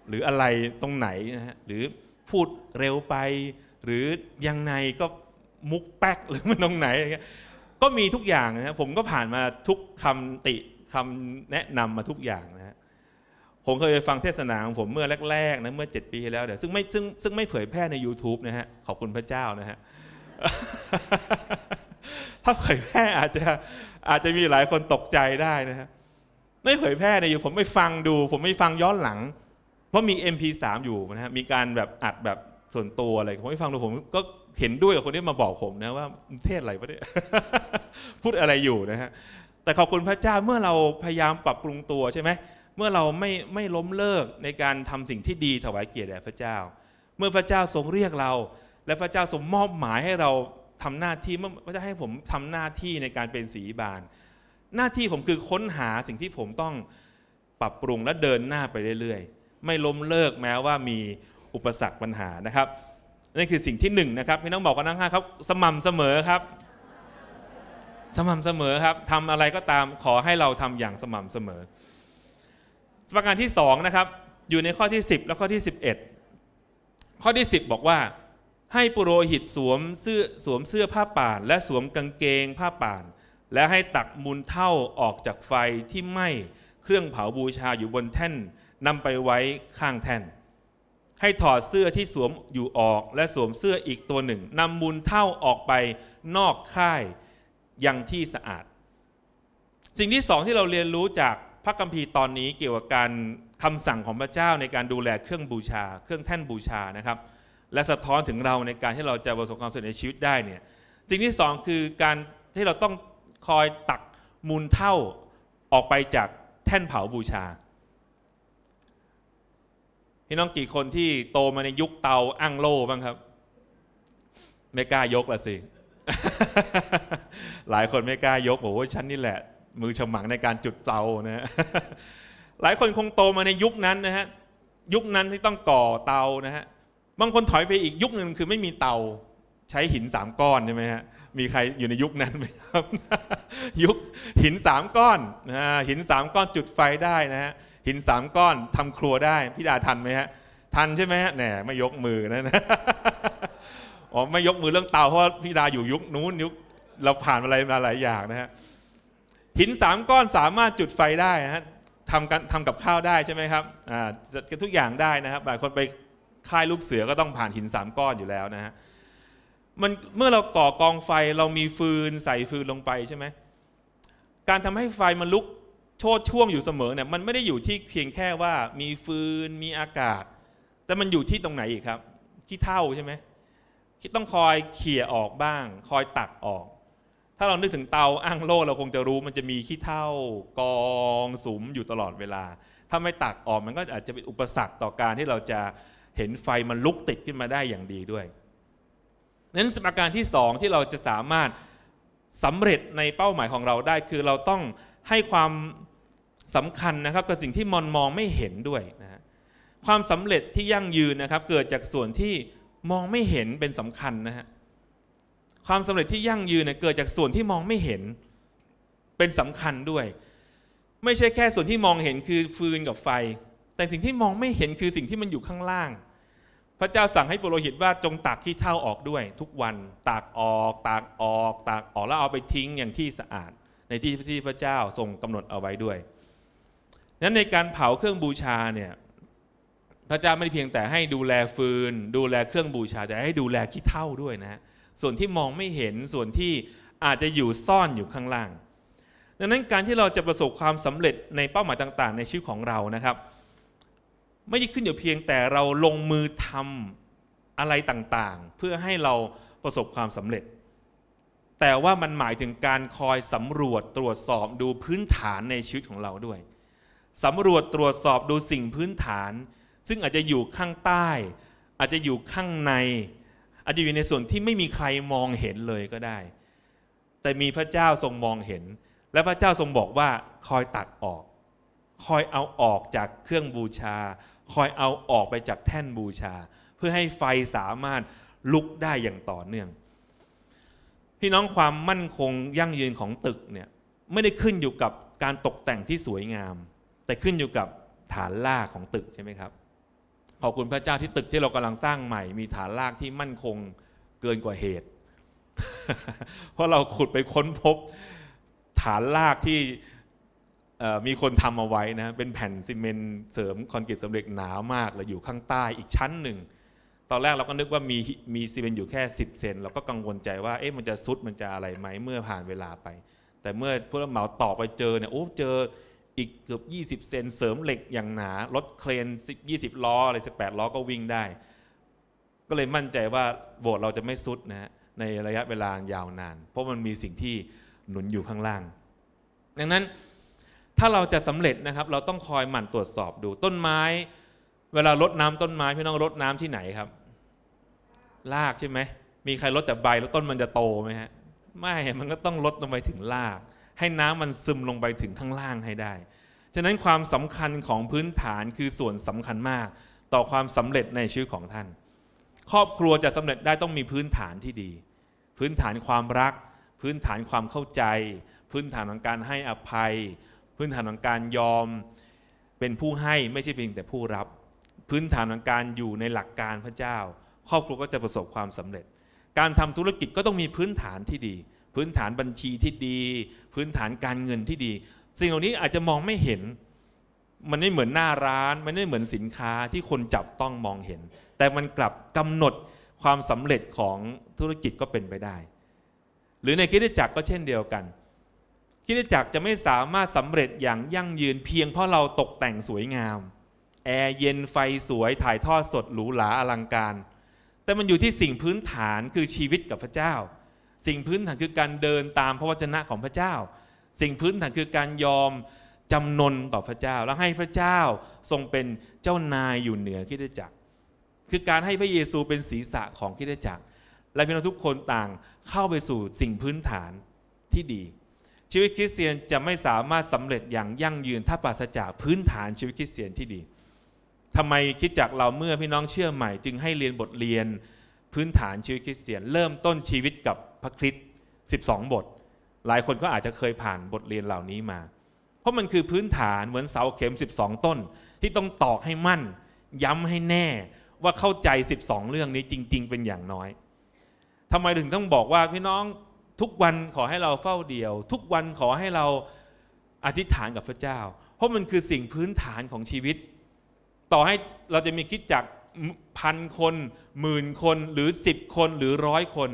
หรืออะไรตรงไหนนะฮะหรือพูดเร็วไป หรือยังไงก็มุกแป๊กหรือมันตรงไหนอะไรเงี้ย ก็มีทุกอย่างนะผมก็ผ่านมาทุกคำติคำแนะนำมาทุกอย่างนะะผมเคยไปฟังเทศนาของผมเมื่อแรกๆนะเมื่อ 7 ปีแล้วเดี๋ยวซึ่งไม่ซึ่งซึ่งไม่เผยแพร่ใน YouTube นะฮะขอบคุณพระเจ้านะฮะถ้าเผยแพร่อาจจะอาจจะมีหลายคนตกใจได้นะฮะไม่เผยแพร่ในอยู่ผมไม่ฟังดูผมไม่ฟังย้อนหลัง เพราะมี MP3 อยู่นะฮะมีการแบบอัดแบบส่วนตัวอะไร ผมไม่ฟังดูผมก็เห็นด้วยกับคนที่มาบอกผมนะว่าเทศอะไรวะเนี่ยพูดอะไรอยู่นะฮะแต่ขอบคุณพระเจ้าเมื่อเราพยายามปรับปรุงตัวใช่ไหมเมื่อเราไม่ไม่ล้มเลิกในการทำสิ่งที่ดีถวายเกียรติแด่พระเจ้า เมื่อพระเจ้าทรงเรียกเรา และพระเจ้าทรงมอบหมายให้เราทำหน้าที่เมื่อพระเจ้าให้ผมทำหน้าที่ในการเป็นสีบานหน้าที่ผมคือค้นหาสิ่งที่ผมต้องปรับปรุงและเดินหน้าไปเรื่อย ๆ ไม่ล้มเลิกแม้ว่ามีอุปสรรคปัญหานะครับนั่นคือสิ่งที่1นนะครับพี่น้องบอกกันทั้งห้าครับสม่ำเสมอครับ สม่ำเสมอครับทำอะไรก็ตามขอให้เราทำอย่างสม่ำเสมอประการที่2นะครับอยู่ในข้อที่ 10 และข้อที่ 11 ข้อที่ 10 บอกว่า ให้ปุโรหิตสวมเสื้อสวมเสื้อผ้าป่าน และสวมกางเกงผ้าป่าน และให้ตักมูลเท่าออกจากไฟที่ไหม้เครื่องเผาบูชาอยู่บนแท่นนำไปไว้ข้างแท่นให้ถอดเสื้อที่สวมอยู่ออกและสวมเสื้ออีกตัวหนึ่งนำมูลเท่าออกไปนอกค่ายยังที่สะอาด สิ่งที่สองที่เราเรียนรู้จากพระคัมภีร์ตอนนี้เกี่ยวกับการคำสั่งของพระเจ้าในการดูแลเครื่องบูชา เครื่องแท่นบูชานะครับ และสะท้อนถึงเราในการที่เราจะประสบความสำเร็จในชีวิตได้เนี่ยสิ่งที่สองคือการที่เราต้องคอยตักมูลเท่าออกไปจากแท่นเผาบูชาพี่น้องกี่คนที่โตมาในยุคเตาอั้งโล่บ้างครับไม่กล้ายกละสิ หลายคนไม่กล้ายกบอกว่าฉันนี่แหละ มือฉมังในการจุดเตานะหลายคนคงโตมาในยุคนั้นนะฮะยุคนั้นที่ต้องก่อเตานะฮะบางคนถอยไปอีกยุคหนึ่งคือไม่มีเตาใช้หินสามก้อนใช่ไหมฮะ มีใครอยู่ในยุคนั้นไหมครับยุคหินสามก้อนนะหินสามก้อนจุดไฟได้นะฮะหินสามก้อนทำครัวได้พี่ดาทันไหมฮะทันใช่ไหมฮะแหนไม่ยกมือนะนะอ๋อไม่ยกมือเรื่องเตาเพราะพี่ดาอยู่ยุคนู้นยุคเราผ่านอะไรมาหลายอย่างนะฮะหินสามก้อนสามารถจุดไฟได้นะฮะทำกันทำกับข้าวได้ใช่ไหมครับอ่าทุกอย่างได้นะครับหลายคนไปค่ายลูกเสือก็ต้องผ่านหินสามก้อนอยู่แล้วนะฮะมันเมื่อเราก่อกองไฟเรามีฟืนใส่ฟืนลงไปใช่ไหมการทำให้ไฟมันลุกโชดช่วงอยู่เสมอเนี่ยมันไม่ได้อยู่ที่เพียงแค่ว่ามีฟืน มีอากาศ แต่มันอยู่ที่ตรงไหนอีกครับขี้เท่าใช่ไหมต้องคอยเขี่ยออกบ้าง คอยตักออก ถ้าเรานึกถึงเตาอ้างโล่เราคงจะรู้มันจะมีขี้เท่ากองสุมอยู่ตลอดเวลาถ้าไม่ตักออกมันก็อาจจะเป็นอุปสรรคต่อการที่เราจะเห็นไฟมันลุกติดขึ้นมาได้อย่างดีด้วยนั้นสมการที่สองที่เราจะสามารถสำเร็จในเป้าหมายของเราได้คือเราต้องให้ความสำคัญนะครับกับสิ่งที่มอนมองไม่เห็นด้วยนะฮะความสำเร็จที่ยั่งยืนนะครับ เกิดจากส่วนที่มองไม่เห็นเป็นสำคัญนะฮะความสำเร็จที่ยั่งยืนเนี่ยเกิดจากส่วนที่มองไม่เห็นเป็นสำคัญด้วย ไม่ใช่แค่ส่วนที่มองเห็นคือฟืนกับไฟ แต่สิ่งที่มองไม่เห็นคือสิ่งที่มันอยู่ข้างล่าง พระเจ้าสั่งให้ปรโรหิตว่าจงตักขี้เท่าออกด้วย ทุกวันตักออกตักออกตักออกแล้วเอาไปทิ้งอย่างที่สะอาดในที่ที่พระเจ้าทรงกำหนดเอาไว้ด้วยนั้นในการเผาเครื่องบูชาเนี่ยพระเจ้าไม่ได้เพียงแต่ให้ดูแลฟืน ดูแลเครื่องบูชาแต่ให้ดูแลขี้เท่าด้วยนะส่วนที่มองไม่เห็นส่วนที่อาจจะอยู่ซ่อนอยู่ข้างล่างดังนั้นการที่เราจะประสบความสำเร็จในเป้าหมายต่าง ๆ ในชีวิตของเรานะครับ ไม่ได้ขึ้นอยู่เพียงแต่เราลงมือทำอะไรต่างๆ เพื่อให้เราประสบความสำเร็จ แต่ว่ามันหมายถึงการคอยสำรวจตรวจสอบดูพื้นฐานในชีวิตของเราด้วยสำรวจตรวจสอบดูสิ่งพื้นฐาน ซึ่งอาจจะอยู่ข้างใต้ อาจจะอยู่ข้างใน อาจจะอยู่ในส่วนที่ไม่มีใครมองเห็นเลยก็ได้ แต่มีพระเจ้าทรงมองเห็น และพระเจ้าทรงบอกว่าคอยตักออก คอยเอาออกจากเครื่องบูชา คอยเอาออกไปจากแท่นบูชา เพื่อให้ไฟสามารถลุกได้อย่างต่อเนื่อง พี่น้องความมั่นคงยั่งยืนของตึกเนี่ยไม่ได้ขึ้นอยู่กับการตกแต่งที่สวยงามแต่ขึ้นอยู่กับฐานรากของตึกใช่ไหมครับ ขอบคุณพระเจ้าที่ตึกที่เรากำลังสร้างใหม่ มีฐานรากที่มั่นคงเกินกว่าเหตุ เพราะเราขุดไปค้นพบ ฐานรากที่มีคนทำเอาไว้นะเป็นแผ่นซีเมนเสริมคอนกรีตสำเร็จหนามากเลยอยู่ข้างใต้อีกชั้นหนึ่ง ตอนแรกเราก็นึกว่ามีมีซีเมนอยู่แค่ 10 เซนเราก็กังวลใจว่าเอ๊ะมันจะซุดมันจะอะไรไหมเมื่อผ่านเวลาไป แต่เมื่อผู้รับเหมาต่อไปเจอเนี่ยโอ้เจออีกเกือบ 20 เซนเสริมเหล็กอย่างหนา รถเคลน20 ล้อ อะไร 18 ล้อก็วิ่งได้ ก็เลยมั่นใจว่าโบสถ์เราจะไม่สุดนะในระยะเวลายาวนาน เพราะมันมีสิ่งที่หนุนอยู่ข้างล่าง ดังนั้นถ้าเราจะสำเร็จนะครับเราต้องคอยหมั่นตรวจสอบดูต้นไม้ เวลารดน้ำต้นไม้ พี่น้องรดน้ำที่ไหนครับ ลากใช่ไหมมีใครรดแต่ใบแล้วต้นมันจะโตไหมฮะไม่มันก็ต้องลดลงไปถึงลากให้น้ำมันซึมลงไปถึงข้างล่างให้ได้ ฉะนั้นความสำคัญของพื้นฐานคือส่วนสำคัญมาก ต่อความสำเร็จในชีวิตของท่าน ครอบครัวจะสำเร็จได้ต้องมีพื้นฐานที่ดี พื้นฐานความรัก พื้นฐานความเข้าใจ พื้นฐานของการให้อภัย พื้นฐานของการยอมเป็นผู้ให้ไม่ใช่เพียงแต่ผู้รับ พื้นฐานของการอยู่ในหลักการพระเจ้า ครอบครัวก็จะประสบความสำเร็จ การทำธุรกิจก็ต้องมีพื้นฐานที่ดีพื้นฐานบัญชีที่ดี พื้นฐานการเงินที่ดี สิ่งเหล่านี้อาจจะมองไม่เห็นมันไม่เหมือนหน้าร้านมันไม่เหมือนสินค้าที่คนจับต้องมองเห็น แต่มันกลับกำหนดความสำเร็จของธุรกิจก็เป็นไปได้ หรือในคิดจักรก็เช่นเดียวกันคิดจักรจะไม่สามารถสำเร็จอย่างยั่งยืนเพียงเพราะเราตกแต่งสวยงามแอร์เย็นไฟสวยถ่ายทอดสดหรูหราอลังการ แต่มันอยู่ที่สิ่งพื้นฐานคือชีวิตกับพระเจ้าสิ่งพื้นฐานคือการเดินตามพระวจนะของพระเจ้า สิ่งพื้นฐานคือการยอมจำนนต่อพระเจ้า และให้พระเจ้าทรงเป็นเจ้านายอยู่เหนือคิดจักรคือการให้พระเยซูเป็นศีรษะของคิดจักร และพี่น้องทุกคนต่างเข้าไปสู่สิ่งพื้นฐานที่ดี ชีวิตคริสเตียนจะไม่สามารถสำเร็จอย่างยั่งยืนถ้าปราศจากพื้นฐานชีวิตคริสเตียนที่ดี ทำไมคิดจักเราเมื่อพี่น้องเชื่อใหม่จึงให้เรียนบทเรียนพื้นฐานชีวิตคริสเตียน เริ่มต้นชีวิตกับพระคริสต์12บท หลายคนก็อาจจะเคยผ่านบทเรียนเหล่านี้มา เพราะมันคือพื้นฐานเหมือนเสาเข็ม 12 ต้นที่ต้องตอกให้มั่น ย้ำให้แน่ว่าเข้าใจ 12 เรื่องนี้จริง ๆ เป็นอย่างน้อยทำไมถึงต้องบอกว่าพี่น้องทุกวันขอให้เราเฝ้าเดียว ทุกวันขอให้เราอธิษฐานกับพระเจ้า เพราะมันคือสิ่งพื้นฐานของชีวิต ต่อให้เราจะมีคิดจากพันคนหมื่นคนหรือสิบคนหรือร้อยคน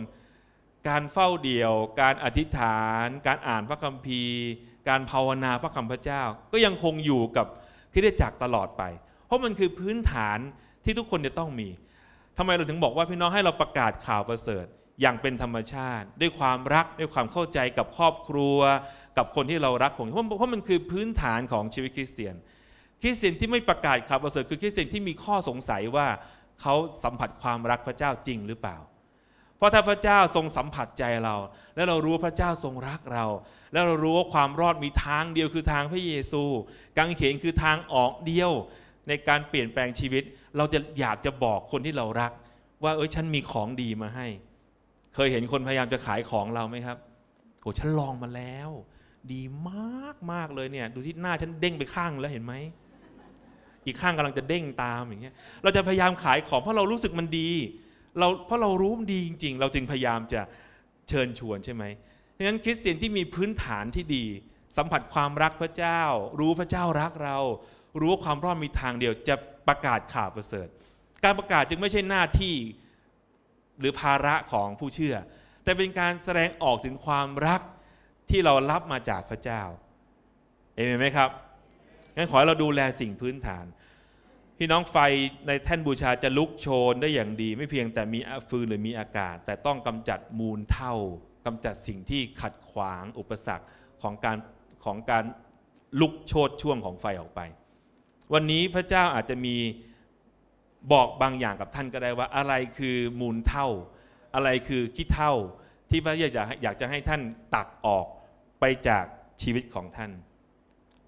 การเฝ้าเดี่ยว การอธิษฐาน การอ่านพระคัมภีร์ การภาวนาพระคำพระเจ้า ก็ยังคงอยู่กับคริสตจักรตลอดไป เพราะมันคือพื้นฐานที่ทุกคนจะต้องมี ทำไมเราถึงบอกว่าพี่น้องให้เราประกาศข่าวประเสริฐอย่างเป็นธรรมชาติ ด้วยความรักด้วยความเข้าใจกับครอบครัวกับคนที่เรารักของเพราะมันคือพื้นฐานของชีวิตคริสเตียนคริสเตียนที่ไม่ประกาศข่าวประเสริฐคือคริสเตียนที่มีข้อสงสัยว่าเขาสัมผัสความรักพระเจ้าจริงหรือเปล่าพราะถ้าพระเจ้าทรงสัมผัสใจเรา และเรารู้พระเจ้าทรงรักเรา แล้วเรารู้ว่าความรอดมีทางเดียวคือทางพระเยซูกังเขนคือทางออกเดียว ในการเปลี่ยนแปลงชีวิต เราจะอยากจะบอกคนที่เรารัก ว่า เอ้ยฉันมีของดีมาให้ เคยเห็นคนพยายามจะขายของเราไหมครับโอ้ฉันลองมาแล้ว ดีมากมากเลยเนี่ย ดูที่หน้าฉันเด้งไปข้างแล้วเห็นไหมอีกข้างกำลังจะเด้งตามอย่างเงี้ยเราจะพยายามขายของเพราะเรารู้สึกมันดีเราเพราะเรารู้ดีจริงๆเราจึงพยายามจะเชิญชวนใช่ไหมดังนั้นคริสเตียนที่มีพื้นฐานที่ดี สัมผัสความรักพระเจ้า รู้พระเจ้ารักเรา รู้ว่าความรอดมีทางเดียวจะประกาศข่าวประเสริฐ การประกาศจึงไม่ใช่หน้าที่หรือภาระของผู้เชื่อ แต่เป็นการแสดงออกถึงความรักที่เรารับมาจากพระเจ้าเอเมนไหมครับ งั้นขอให้เราดูแลสิ่งพื้นฐานพี่น้องไฟใน แท่นบูชาจะลุกโชนได้อย่างดีไม่เพียงแต่มีฟืนหรือมีอากาศ แต่ต้องกำจัดมูลเท่า กำจัดสิ่งที่ขัดขวางอุปสรรคของการของ การ ลุก โชนช่วงของไฟออกไป วันนี้พระเจ้าอาจจะมีบอกบางอย่างกับท่านก็ได้ว่าอะไรคือมูลเท่า อะไรคือขี้เท่าที่พระเจ้าอยากจะให้ท่านตักออกไปจากชีวิตของท่าน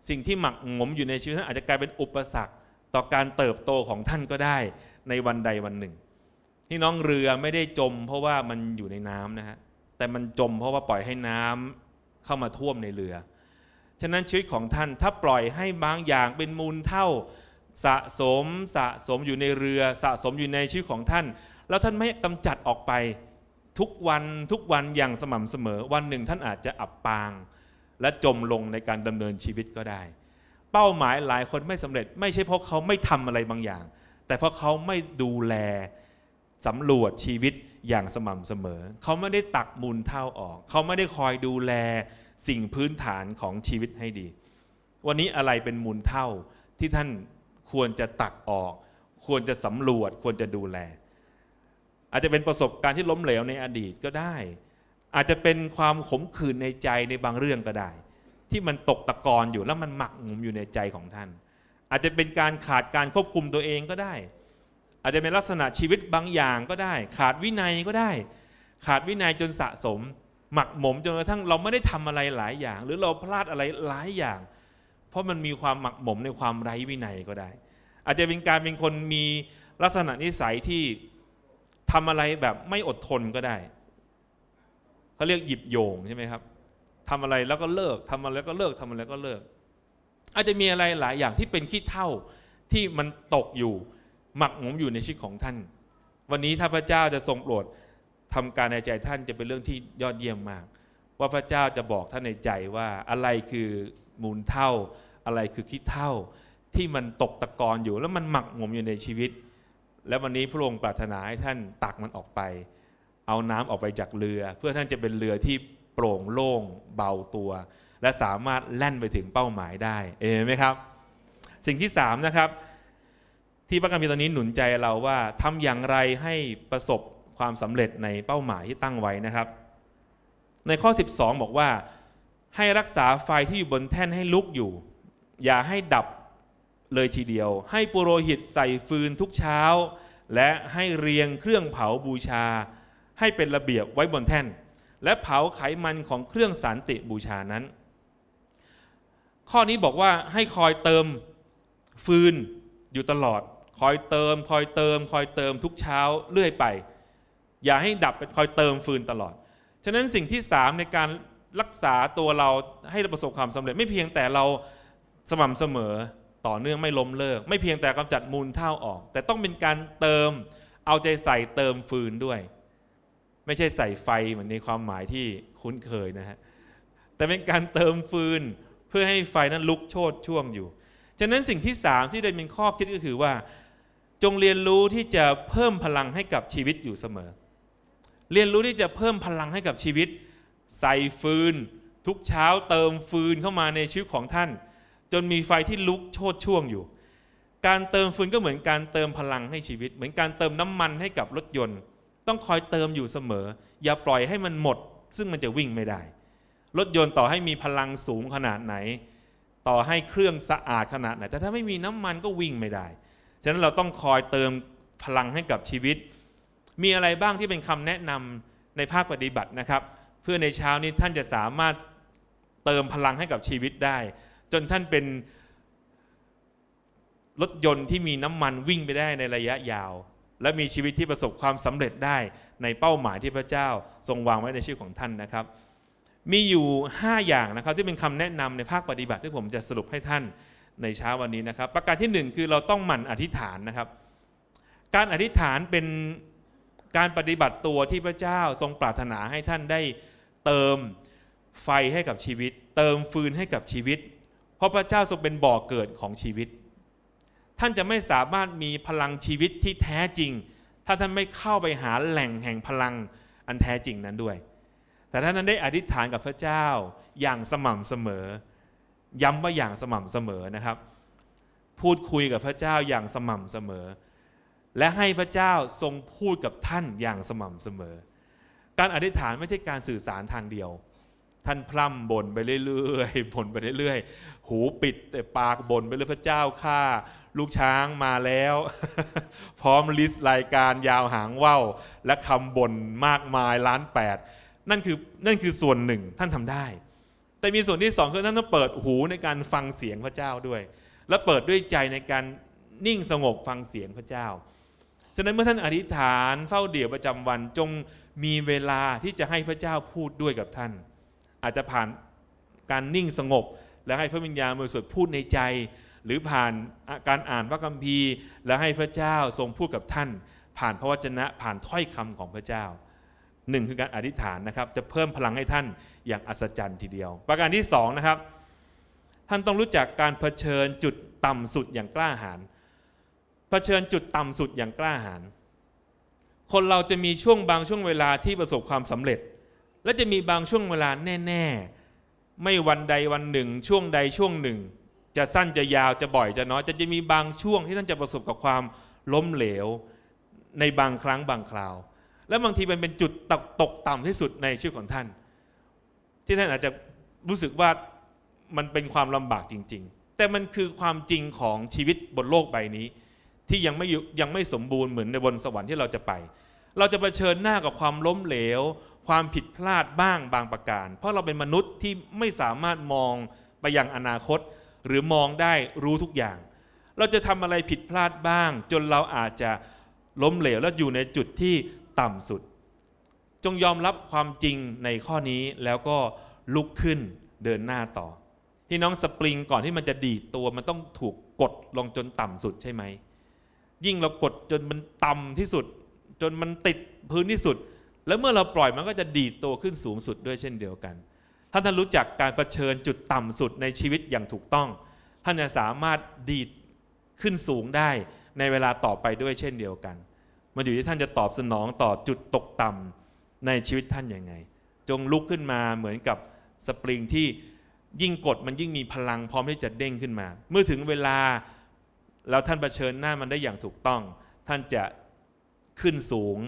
สิ่งที่หมักหมมอยู่ในชีวิตท่านอาจจะกลายเป็นอุปสรรคต่อการเติบโตของท่านก็ได้ในวันใดวันหนึ่งนี่น้องเรือไม่ได้จมเพราะว่ามันอยู่ในน้ำนะฮะแต่มันจมเพราะว่าปล่อยให้น้ำเข้ามาท่วมในเรือฉะนั้นชีวิตของท่านถ้าปล่อยให้บางอย่างเป็นมูลเท่าสะสมสะสมอยู่ในเรือสะสมอยู่ในชีวิตของท่าน แล้วท่านไม่กำจัดออกไปทุกวันทุกวันอย่างสม่ำเสมอวันหนึ่งท่านอาจจะอับปาง และจมลงในการดำเนินชีวิตก็ได้เป้าหมายหลายคนไม่สำเร็จ ไม่ใช่เพราะเขาไม่ทำอะไรบางอย่าง แต่เพราะเขาไม่ดูแลสำรวจชีวิตอย่างสม่ำเสมอ เขาไม่ได้ตักมูลเท่าออก เขาไม่ได้คอยดูแลสิ่งพื้นฐานของชีวิตให้ดี วันนี้อะไรเป็นมูลเท่าที่ท่านควรจะตักออก ควรจะสำรวจควรจะดูแล อาจจะเป็นประสบการณ์ที่ล้มเหลวในอดีตก็ได้ อาจจะเป็นความขมขื่นในใจในบางเรื่องก็ได้ที่มันตกตะกอนอยู่แล้วมันหมักหมมอยู่ในใจของท่าน อาจจะเป็นการขาดการควบคุมตัวเองก็ได้ อาจจะเป็นลักษณะชีวิตบางอย่างก็ได้ ขาดวินัยก็ได้ ขาดวินัยจนสะสม หมักหมมจนกระทั่งเราไม่ได้ทำอะไรหลายอย่าง หรือเราพลาดอะไรหลายอย่าง เพราะมันมีความหมักหมมในความไร้วินัยก็ได้ อาจจะเป็นการเป็นคนมีลักษณะนิสัยที่ทำอะไรแบบไม่อดทนก็ได้เขาเรียกหยิบโยงใช่ไหมครับทำอะไรแล้วก็เลิกทำอะไรก็เลิกทำอะไรก็เลิก อาจจะมีอะไรหลายอย่างที่เป็นขี้เท่าที่มันตกอยู่ หมักหมมอยู่ในชีวิตของท่าน วันนี้ถ้าพระเจ้าจะทรงโปรดทำการในใจท่านจะเป็นเรื่องที่ยอดเยี่ยมมาก ว่าพระเจ้าจะบอกท่านในใจว่าอะไรคือมูลเท่าอะไรคือขี้เท่า ที่มันตกตะกอนอยู่แล้วมันหมักหมมอยู่ในชีวิต และวันนี้พระองค์ปรารถนาให้ท่านตักมันออกไป เอาน้ำออกไปจากเรือ เพื่อท่านจะเป็นเรือที่โปร่งโล่งเบาตัว และสามารถแล่นไปถึงเป้าหมายได้เอไหมครับสิ่งที่3นะครับที่พระคัมภีร์ตอนนี้หนุนใจเราว่า ทำอย่างไรให้ประสบความสำเร็จในเป้าหมายที่ตั้งไว้นะครับ ในข้อ 12 บอกว่า ให้รักษาไฟที่อยู่บนแท่นให้ลุกอยู่ อย่าให้ดับเลยทีเดียว ให้ปุโรหิตใส่ฟืนทุกเช้า และให้เรียงเครื่องเผาบูชา ให้เป็นระเบียบไว้บนแท่นและเผาไขมันของเครื่องสารติบูชานั้น ข้อนี้บอกว่าให้คอยเติมฟืนอยู่ตลอด คอยเติม คอยเติม คอยเติมทุกเช้าเรื่อยไป อย่าให้ดับปคอยเติมฟืนตลอด ฉะนั้นสิ่งที่สามในการรักษาตัวเราให้ประสบความสำเร็จไม่เพียงแต่เราสม่ำเสมอต่อเนื่องไม่ล้มเลิก ไม่เพียงแต่กำจัดมูลเท่าออก แต่ต้องเป็นการเติมเอาใจใส่เติมฟืนด้วยไม่ใช่ใส่ไฟเหมือนในความหมายที่คุ้นเคยนะฮะ แต่เป็นการเติมฟืน เพื่อให้ไฟนั้นลุกโชนช่วงอยู่ ฉะนั้นสิ่งที่สามที่ได้เป็นข้อคิดก็คือว่า จงเรียนรู้ที่จะเพิ่มพลังให้กับชีวิตอยู่เสมอ เรียนรู้ที่จะเพิ่มพลังให้กับชีวิต ใส่ฟืนทุกเช้าเติมฟืนเข้ามาในชีวิตของท่าน จนมีไฟที่ลุกโชนช่วงอยู่ การเติมฟืนก็เหมือนการเติมพลังให้ชีวิต เหมือนการเติมน้ำมันให้กับรถยนต์ต้องคอยเติมอยู่เสมอ อย่าปล่อยให้มันหมด ซึ่งมันจะวิ่งไม่ได้รถยนต์ต่อให้มีพลังสูงขนาดไหน ต่อให้เครื่องสะอาดขนาดไหน แต่ถ้าไม่มีน้ำมันก็วิ่งไม่ได้ ฉะนั้นเราต้องคอยเติมพลังให้กับชีวิต มีอะไรบ้างที่เป็นคำแนะนำในภาคปฏิบัตินะครับ เพื่อในเช้านี้ท่านจะสามารถเติมพลังให้กับชีวิตได้ จนท่านเป็นรถยนต์ที่มีน้ำมันวิ่งไปได้ในระยะยาวและมีชีวิตที่ประสบความสำเร็จได้ในเป้าหมายที่พระเจ้าทรงวางไว้ในชีวิตของท่านนะครับ มีอยู่ 5 อย่างนะครับที่เป็นคำแนะนำในภาคปฏิบัติที่ผมจะสรุปให้ท่านในเช้าวันนี้นะครับประการที่ 1 คือเราต้องหมั่นอธิษฐานนะครับ การอธิษฐานเป็นการปฏิบัติตัวที่พระเจ้าทรงปรารถนาให้ท่านได้เติมไฟให้กับชีวิต เติมฟืนให้กับชีวิต เพราะพระเจ้าทรงเป็นบ่อกเกิดของชีวิตท่านจะไม่สามารถมีพลังชีวิตที่แท้จริง ถ้าท่านไม่เข้าไปหาแหล่งแห่งพลังอันแท้จริงนั้นด้วย แต่ท่านั้นได้อธิษฐานกับพระเจ้าอย่างสม่ำเสมอ ย้ำว่าอย่างสม่ำเสมอนะครับ พูดคุยกับพระเจ้าอย่างสม่ำเสมอ และให้พระเจ้าทรงพูดกับท่านอย่างสม่ำเสมอ การอธิษฐานไม่ใช่การสื่อสารทางเดียว ท่านพร่ำบ่นไปเรื่อยๆบ่นไปเรื่อยๆหูปิดแต่ปากบ่นไปเรื่อยพระเจ้าข้าลูกช้างมาแล้วพร้อมลิสต์รายการยาวหางว่าวและคำบ่นมากมายล้านแปดนั่นคือนั่นคือส่วนหนึ่ง ท่านทำได้ แต่มีส่วนที่สองคือท่านต้องเปิดหูในการฟังเสียงพระเจ้าด้วย และเปิดด้วยใจในการนิ่งสงบฟังเสียงพระเจ้า ฉะนั้นเมื่อท่านอธิษฐานเฝ้าเดี่ยวประจำวันจงมีเวลาที่จะให้พระเจ้าพูดด้วยกับท่านอาจจะผ่านการนิ่งสงบ และให้พระวิญญาณบริสุทธิ์พูดในใจหรือผ่านการอ่านพระคัมภีร์และให้พระเจ้าทรงพูดกับท่าน ผ่านพระวจนะผ่านถ้อยคำของพระเจ้าหนึ่งคือการอธิษฐานนะครับจะเพิ่มพลังให้ท่านอย่างอัศจรรย์ทีเดียว ประการที่2นะครับท่านต้องรู้จักการเผชิญจุดต่ำสุดอย่างกล้าหาญเผชิญจุดต่ำสุดอย่างกล้าหาญคนเราจะมีช่วงบางช่วงเวลาที่ประสบความสำเร็จ และจะมีบางช่วงเวลาแน่ๆ ไม่วันใดวันหนึ่ง ช่วงใดช่วงหนึ่งจะสั้นจะยาวจะบ่อยจะน้อยจะจะมีบางช่วงที่ท่านจะประสบกับความล้มเหลวในบางครั้งบางคราว และบางทีมันเป็นจุดตกตกต่ำที่สุดในชีวิตของท่าน ที่ท่านอาจจะรู้สึกว่ามันเป็นความลำบากจริงๆ แต่มันคือความจริงของชีวิตบนโลกใบนี้ ที่ยังไม่ยังไม่สมบูรณ์เหมือนในบนสวรรค์ที่เราจะไป เราจะะเผชิญหน้ากับความล้มเหลว ความผิดพลาดบ้างบางประการเพราะเราเป็นมนุษย์ที่ไม่สามารถมองไปยังอนาคตหรือมองได้รู้ทุกอย่าง เราจะทำอะไรผิดพลาดบ้าง จนเราอาจจะล้มเหลวและอยู่ในจุดที่ต่ำสุด จงยอมรับความจริงในข้อนี้แล้วก็ลุกขึ้นเดินหน้าต่อที่น้องสปริงก่อนที่มันจะดีดตัวมันต้องถูกกดลงจนต่ำสุดใช่ไหม ยิ่งเรากดจนมันต่ำที่สุด จนมันติดพื้นที่สุด แล้วเมื่อเราปล่อยมันก็จะดีดตัวขึ้นสูงสุดด้วยเช่นเดียวกันถ้าท่านรู้จักการรเผชิญจุดต่ำสุดในชีวิตอย่างถูกต้อง ท่านจะสามารถดีดขึ้นสูงได้ในเวลาต่อไปด้วยเช่นเดียวกัน มันอยู่ที่ท่านจะตอบสนองต่อจุดตกต่ำในชีวิตท่านยังไง จงลุกขึ้นมาเหมือนกับสปริงที่ยิ่งกดมันยิ่งมีพลังพร้อมที่จะเด้งขึ้นมา เมื่อถึงเวลา แล้วท่านเผชิญหน้ามันได้อย่างถูกต้อง ท่านจะขึ้นสูง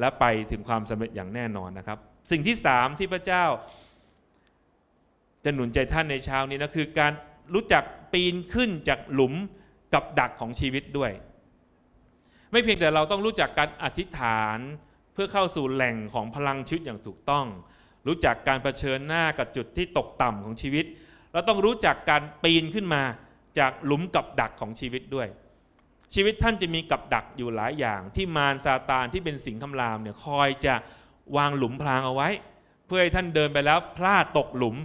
และไปถึงความสำเร็จอย่างแน่นอนนะครับ สิ่งที่สามที่พระเจ้าจะหนุนใจท่านในเช้านี้นะคือการรู้จักปีนขึ้นจากหลุมกับดักของชีวิตด้วย ไม่เพียงแต่เราต้องรู้จักการอธิษฐานเพื่อเข้าสู่แหล่งของพลังชีวิตอย่างถูกต้อง รู้จักการรเผชิญหน้ากับจุดที่ตกต่ำของชีวิต เราต้องรู้จักการปีนขึ้นมาจากหลุมกับดักของชีวิตด้วย ชีวิตท่านจะมีกับดักอยู่หลายอย่าง ที่มารซาตานที่เป็นสิงคำรามเนี่ยคอยจะวางหลุมพรางเอาไว้ เพื่อให้ท่านเดินไปแล้วพลาดตกหลุม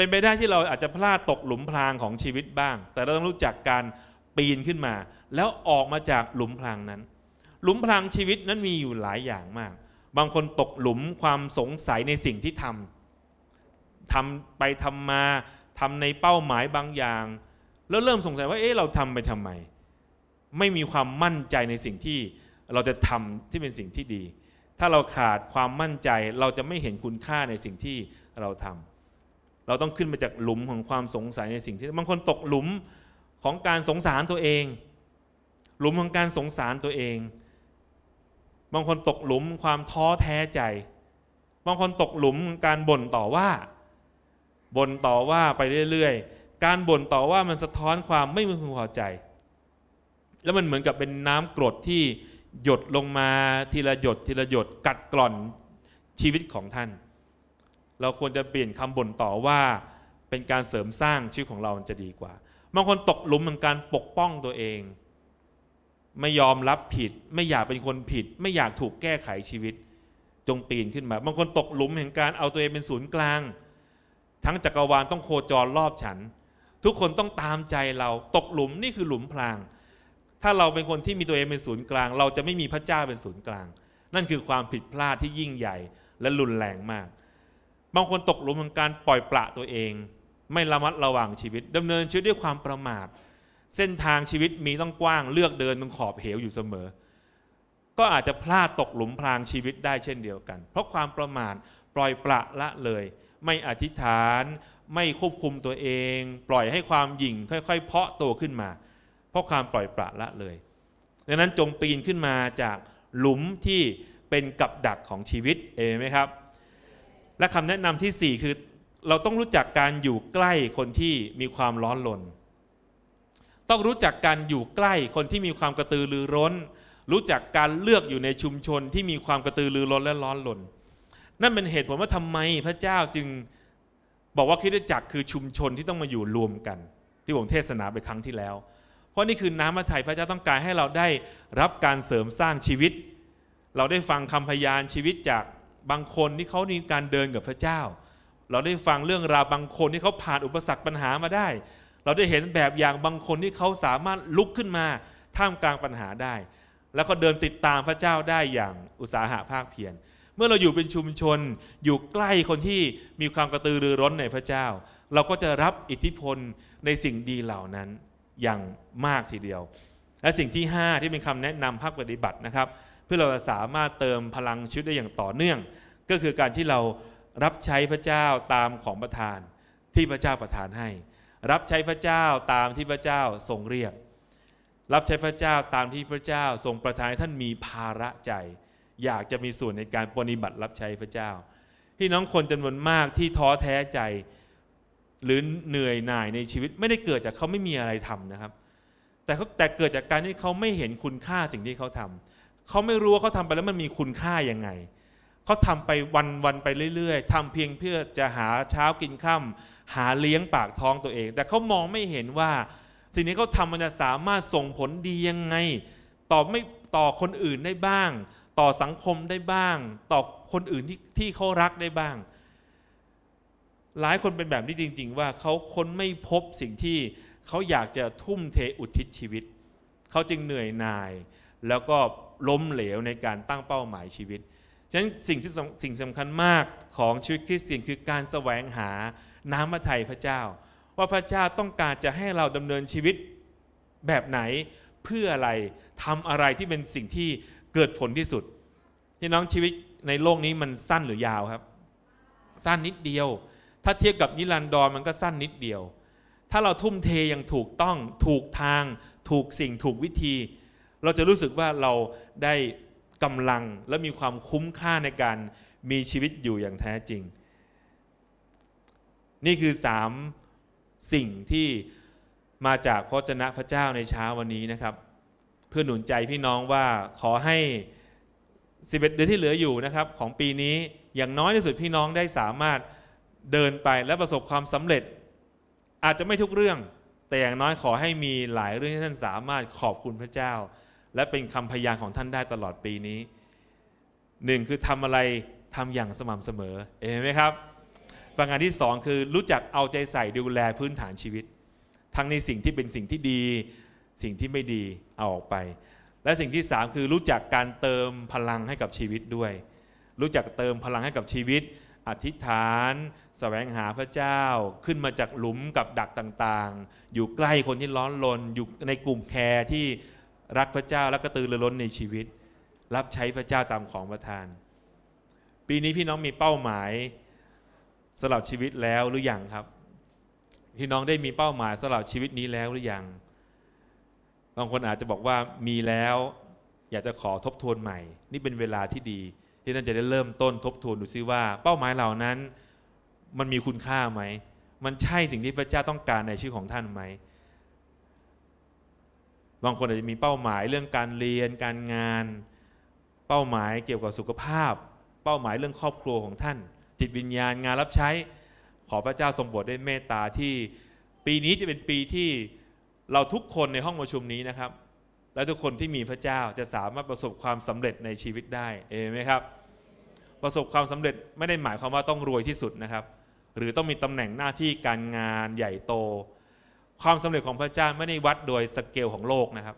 เป็นไปได้ที่เราอาจจะพลาดตกหลุมพรางของชีวิตบ้าง แต่เราต้องรู้จักการปีนขึ้นมา แล้วออกมาจากหลุมพรางนั้น หลุมพรางชีวิตนั้นมีอยู่หลายอย่างมาก บางคนตกหลุมความสงสัยในสิ่งที่ทำทำไปทำมาทำในเป้าหมายบางอย่าง แล้วเริ่มสงสัยว่าเอ๊ะเราทำไปทำไมไม่มีความมั่นใจในสิ่งที่เราจะทำที่เป็นสิ่งที่ดี ถ้าเราขาดความมั่นใจเราจะไม่เห็นคุณค่าในสิ่งที่เราทำเราต้องขึ้นมาจากหลุมของความสงสัยในสิ่งที่บางคนตกหลุมของการสงสารตัวเอง หลุมของการสงสารตัวเอง บางคนตกหลุมความท้อแท้ใจบางคนตกหลุมการบ่นต่อว่าบ่นต่อว่าไปเรื่อยๆการบ่นต่อว่ามันสะท้อนความไม่มึงพอใจแล้วมันเหมือนกับเป็นน้ำกรดที่หยดลงมาทีละหยดทีละหยดกัดกร่อนชีวิตของท่านเราควรจะเปลี่ยนคำบ่นต่อว่า เป็นการเสริมสร้างชีวิตของเราจะดีกว่าบางคนตกหลุมของการปกป้องตัวเอง ไม่ยอมรับผิดไม่อยากเป็นคนผิดไม่อยากถูกแก้ไขชีวิต จงปีนขึ้นมาบางคนตกหลุมแห่งการเอาตัวเองเป็นศูนย์กลาง ทั้งจักรวาลต้องโคจรรอบฉัน ทุกคนต้องตามใจเราตกหลุมนี่คือหลุมพราง ถ้าเราเป็นคนที่มีตัวเองเป็นศูนย์กลาง เราจะไม่มีพระเจ้าเป็นศูนย์กลาง นั่นคือความผิดพลาดที่ยิ่งใหญ่และรุนแรงมากบางคนตกหลุมของการปล่อยปละตัวเอง ไม่ระมัดระวังชีวิต ดำเนินชีวิตด้วยความประมาทเส้นทางชีวิตมีต้องกว้างเลือกเดินบนขอบเหวอยู่เสมอ ก็อาจจะพลาดตกหลุมพรางชีวิตได้เช่นเดียวกัน เพราะความประมาทปล่อยปละละเลย ไม่อธิษฐานไม่ควบคุมตัวเอง ปล่อยให้ความหยิ่งค่อย ๆเพาะโตขึ้นมา เพราะความปล่อยปละละเลยดังนั้นจงปีนขึ้นมาจากหลุมที่เป็นกับดักของชีวิตเองไหมครับและคำแนะนำที่ 4 คือเราต้องรู้จักการอยู่ใกล้คนที่มีความร้อนรนต้องรู้จักการอยู่ใกล้คนที่มีความกระตือรือร้น รู้จักการเลือกอยู่ในชุมชนที่มีความกระตือรือร้นและร้อนรนนั่นเป็นเหตุผลว่าทำไมพระเจ้าจึงบอกว่าคิดจักร คือชุมชนที่ต้องมาอยู่รวมกัน ที่ผมเทศนาไปครั้งที่แล้ว เพราะนี่คือน้ำพระทัยพระเจ้าต้องการให้เราได้รับการเสริมสร้างชีวิต เราได้ฟังคำพยานชีวิตจากบางคนที่เขามีการเดินกับพระเจ้า เราได้ฟังเรื่องราวบางคนที่เขาผ่านอุปสรรคปัญหามาได้ เราได้เห็นแบบอย่างบางคนที่เขาสามารถลุกขึ้นมาท่ามกลางปัญหาได้ แล้วก็เดินติดตามพระเจ้าได้อย่างอุตสาหะภาคเพียร เมื่อเราอยู่เป็นชุมชนอยู่ใกล้คนที่มีความกระตือรือร้นในพระเจ้า เราก็จะรับอิทธิพลในสิ่งดีเหล่านั้นอย่างมากทีเดียว และสิ่งที่ 5 ที่เป็นคำแนะนำภาคปฏิบัตินะครับพื่อเราจะสามารถเติมพลังชีวิตได้อย่างต่อเนื่อง ก็คือการที่เรารับใช้พระเจ้าตามของประทานที่พระเจ้าประทานให้ รับใช้พระเจ้าตามที่พระเจ้าทรงเรียก รับใช้พระเจ้าตามที่พระเจ้า ทรงประทานท่านมีภาระใจ อยากจะมีส่วนในการปฏิบัติรับใช้พระเจ้า พี่น้องคนจำนวนมากที่ท้อแท้ใจหรือเหนื่อยหน่ายในชีวิตไม่ได้เกิดจากเขาไม่มีอะไรทำนะครับ แต่แต่เกิดจากการที่เขาไม่เห็นคุณค่าสิ่งที่เขาทำเขาไม่รู้ว่าเขาทำไปแล้วมันมีคุณค่ายังไง เขาทำไปวันวันไปเรื่อย ๆทำเพียงเพื่อจะหาเช้ากินค่าหาเลี้ยงปากท้องตัวเอง แต่เขามองไม่เห็นว่าสิ่งนี้เขาทำมันจะสามารถส่งผลดียังไง ต่อไม่ต่อคนอื่นได้บ้าง ต่อสังคมได้บ้าง ต่อคนอื่นที่ที่เขารักได้บ้าง หลายคนเป็นแบบนี้จริงๆ ว่าเขาคนไม่พบสิ่งที่เขาอยากจะทุ่มเทอุทิศชีวิต เขาจึงเหนื่อยหน่ายแล้วก็ล้มเหลวในการตั้งเป้าหมายชีวิต ฉะนั้นสิ่งที่สิ่งสำคัญมากของชีวิตคริสเตียนคือการแสวงหาน้ำพระทัยพระเจ้า ว่าพระเจ้าต้องการจะให้เราดำเนินชีวิตแบบไหนเพื่ออะไรทำอะไรที่เป็นสิ่งที่เกิดผลที่สุดพี่น้องชีวิตในโลกนี้มันสั้นหรือยาวครับ สั้นนิดเดียว ถ้าเทียบกับนิรันดรมันก็สั้นนิดเดียว ถ้าเราทุ่มเทอย่างถูกต้องถูกทางถูกสิ่งถูกวิธีเราจะรู้สึกว่าเราได้กำลังและมีความคุ้มค่าในการมีชีวิตอยู่อย่างแท้จริง นี่คือสามสิ่งที่มาจากพระจนะพระเจ้าในเช้าวันนี้นะครับ เพื่อหนุนใจพี่น้องว่าขอให้11เดือนที่เหลืออยู่นะครับ ของปีนี้อย่างน้อยที่สุดพี่น้องได้สามารถเดินไปและประสบความสำเร็จ อาจจะไม่ทุกเรื่อง แต่อย่างน้อยขอให้มีหลายเรื่องที่ท่านสามารถขอบคุณพระเจ้าและเป็นคำพยานของท่านได้ตลอดปีนี้หนึ่งคือทำอะไรทำอย่างสม่ำเสมอเห็นไหมครับประการที่สองคือ รู้จักเอาใจใส่ดูแลพื้นฐานชีวิต ทั้งในสิ่งที่เป็นสิ่งที่ดีสิ่งที่ไม่ดีเอาออกไป และสิ่งที่สามคือรู้จักการเติมพลังให้กับชีวิตด้วย รู้จักเติมพลังให้กับชีวิตอธิษฐานสแสวงหาพระเจ้า ขึ้นมาจากหลุมกับดักต่างๆ อยู่ใกล้คนที่ร้อนรนอยู่ในกลุ่มแคร์ที่รักพระเจ้าแล้วก็ตื่นล้นในชีวิต รับใช้พระเจ้าตามของประทาน ปีนี้พี่น้องมีเป้าหมายสำหรับชีวิตแล้วหรืออยังครับ พี่น้องได้มีเป้าหมายสำหรับชีวิตนี้แล้วหรืออยังบางคนอาจจะบอกว่ามีแล้วอยากจะขอทบทวนใหม่ นี่เป็นเวลาที่ดี ที่นั่นจะได้เริ่มต้นทบทวนดูซิว่าเป้าหมายเหล่านั้น มันมีคุณค่าไหม มันใช่สิ่งที่พระเจ้าต้องการในชีวิตของท่านไหมบางคนอาจจะมีเป้าหมายเรื่องการเรียนการงาน เป้าหมายเกี่ยวกับสุขภาพ เป้าหมายเรื่องครอบครัวของท่าน จิตวิญญาณงานรับใช้ขอพระเจ้าทรงโปรดได้เมตตาที่ ปีนี้จะเป็นปีที่เราทุกคนในห้องประชุมนี้นะครับ และทุกคนที่มีพระเจ้าจะสามารถประสบความสำเร็จในชีวิตได้เองไหมครับประสบความสำเร็จไม่ได้หมายความว่าต้องรวยที่สุดนะครับ หรือต้องมีตำแหน่งหน้าที่การงานใหญ่โตความสำเร็จของพระเจ้าไม่ได้วัดโดยสเกลของโลกนะครับ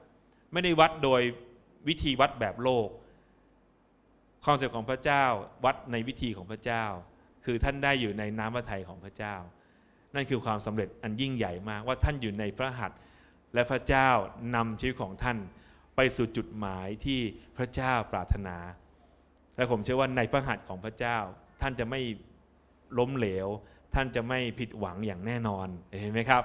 ไม่ได้วัดโดยวิธีวัดแบบโลก ความสำเร็จของพระเจ้าวัดในวิธีของพระเจ้า คือท่านได้อยู่ในน้ำพระทัยของพระเจ้า นั่นคือความสำเร็จอันยิ่งใหญ่มากว่าท่านอยู่ในพระหัตถ์และพระเจ้านำชีวิตของท่านไปสู่จุดหมายที่พระเจ้าปรารถนา และผมเชื่อว่าในพระหัตถ์ของพระเจ้าท่านจะไม่ล้มเหลวท่านจะไม่ผิดหวังอย่างแน่นอนเห็นไหมครับ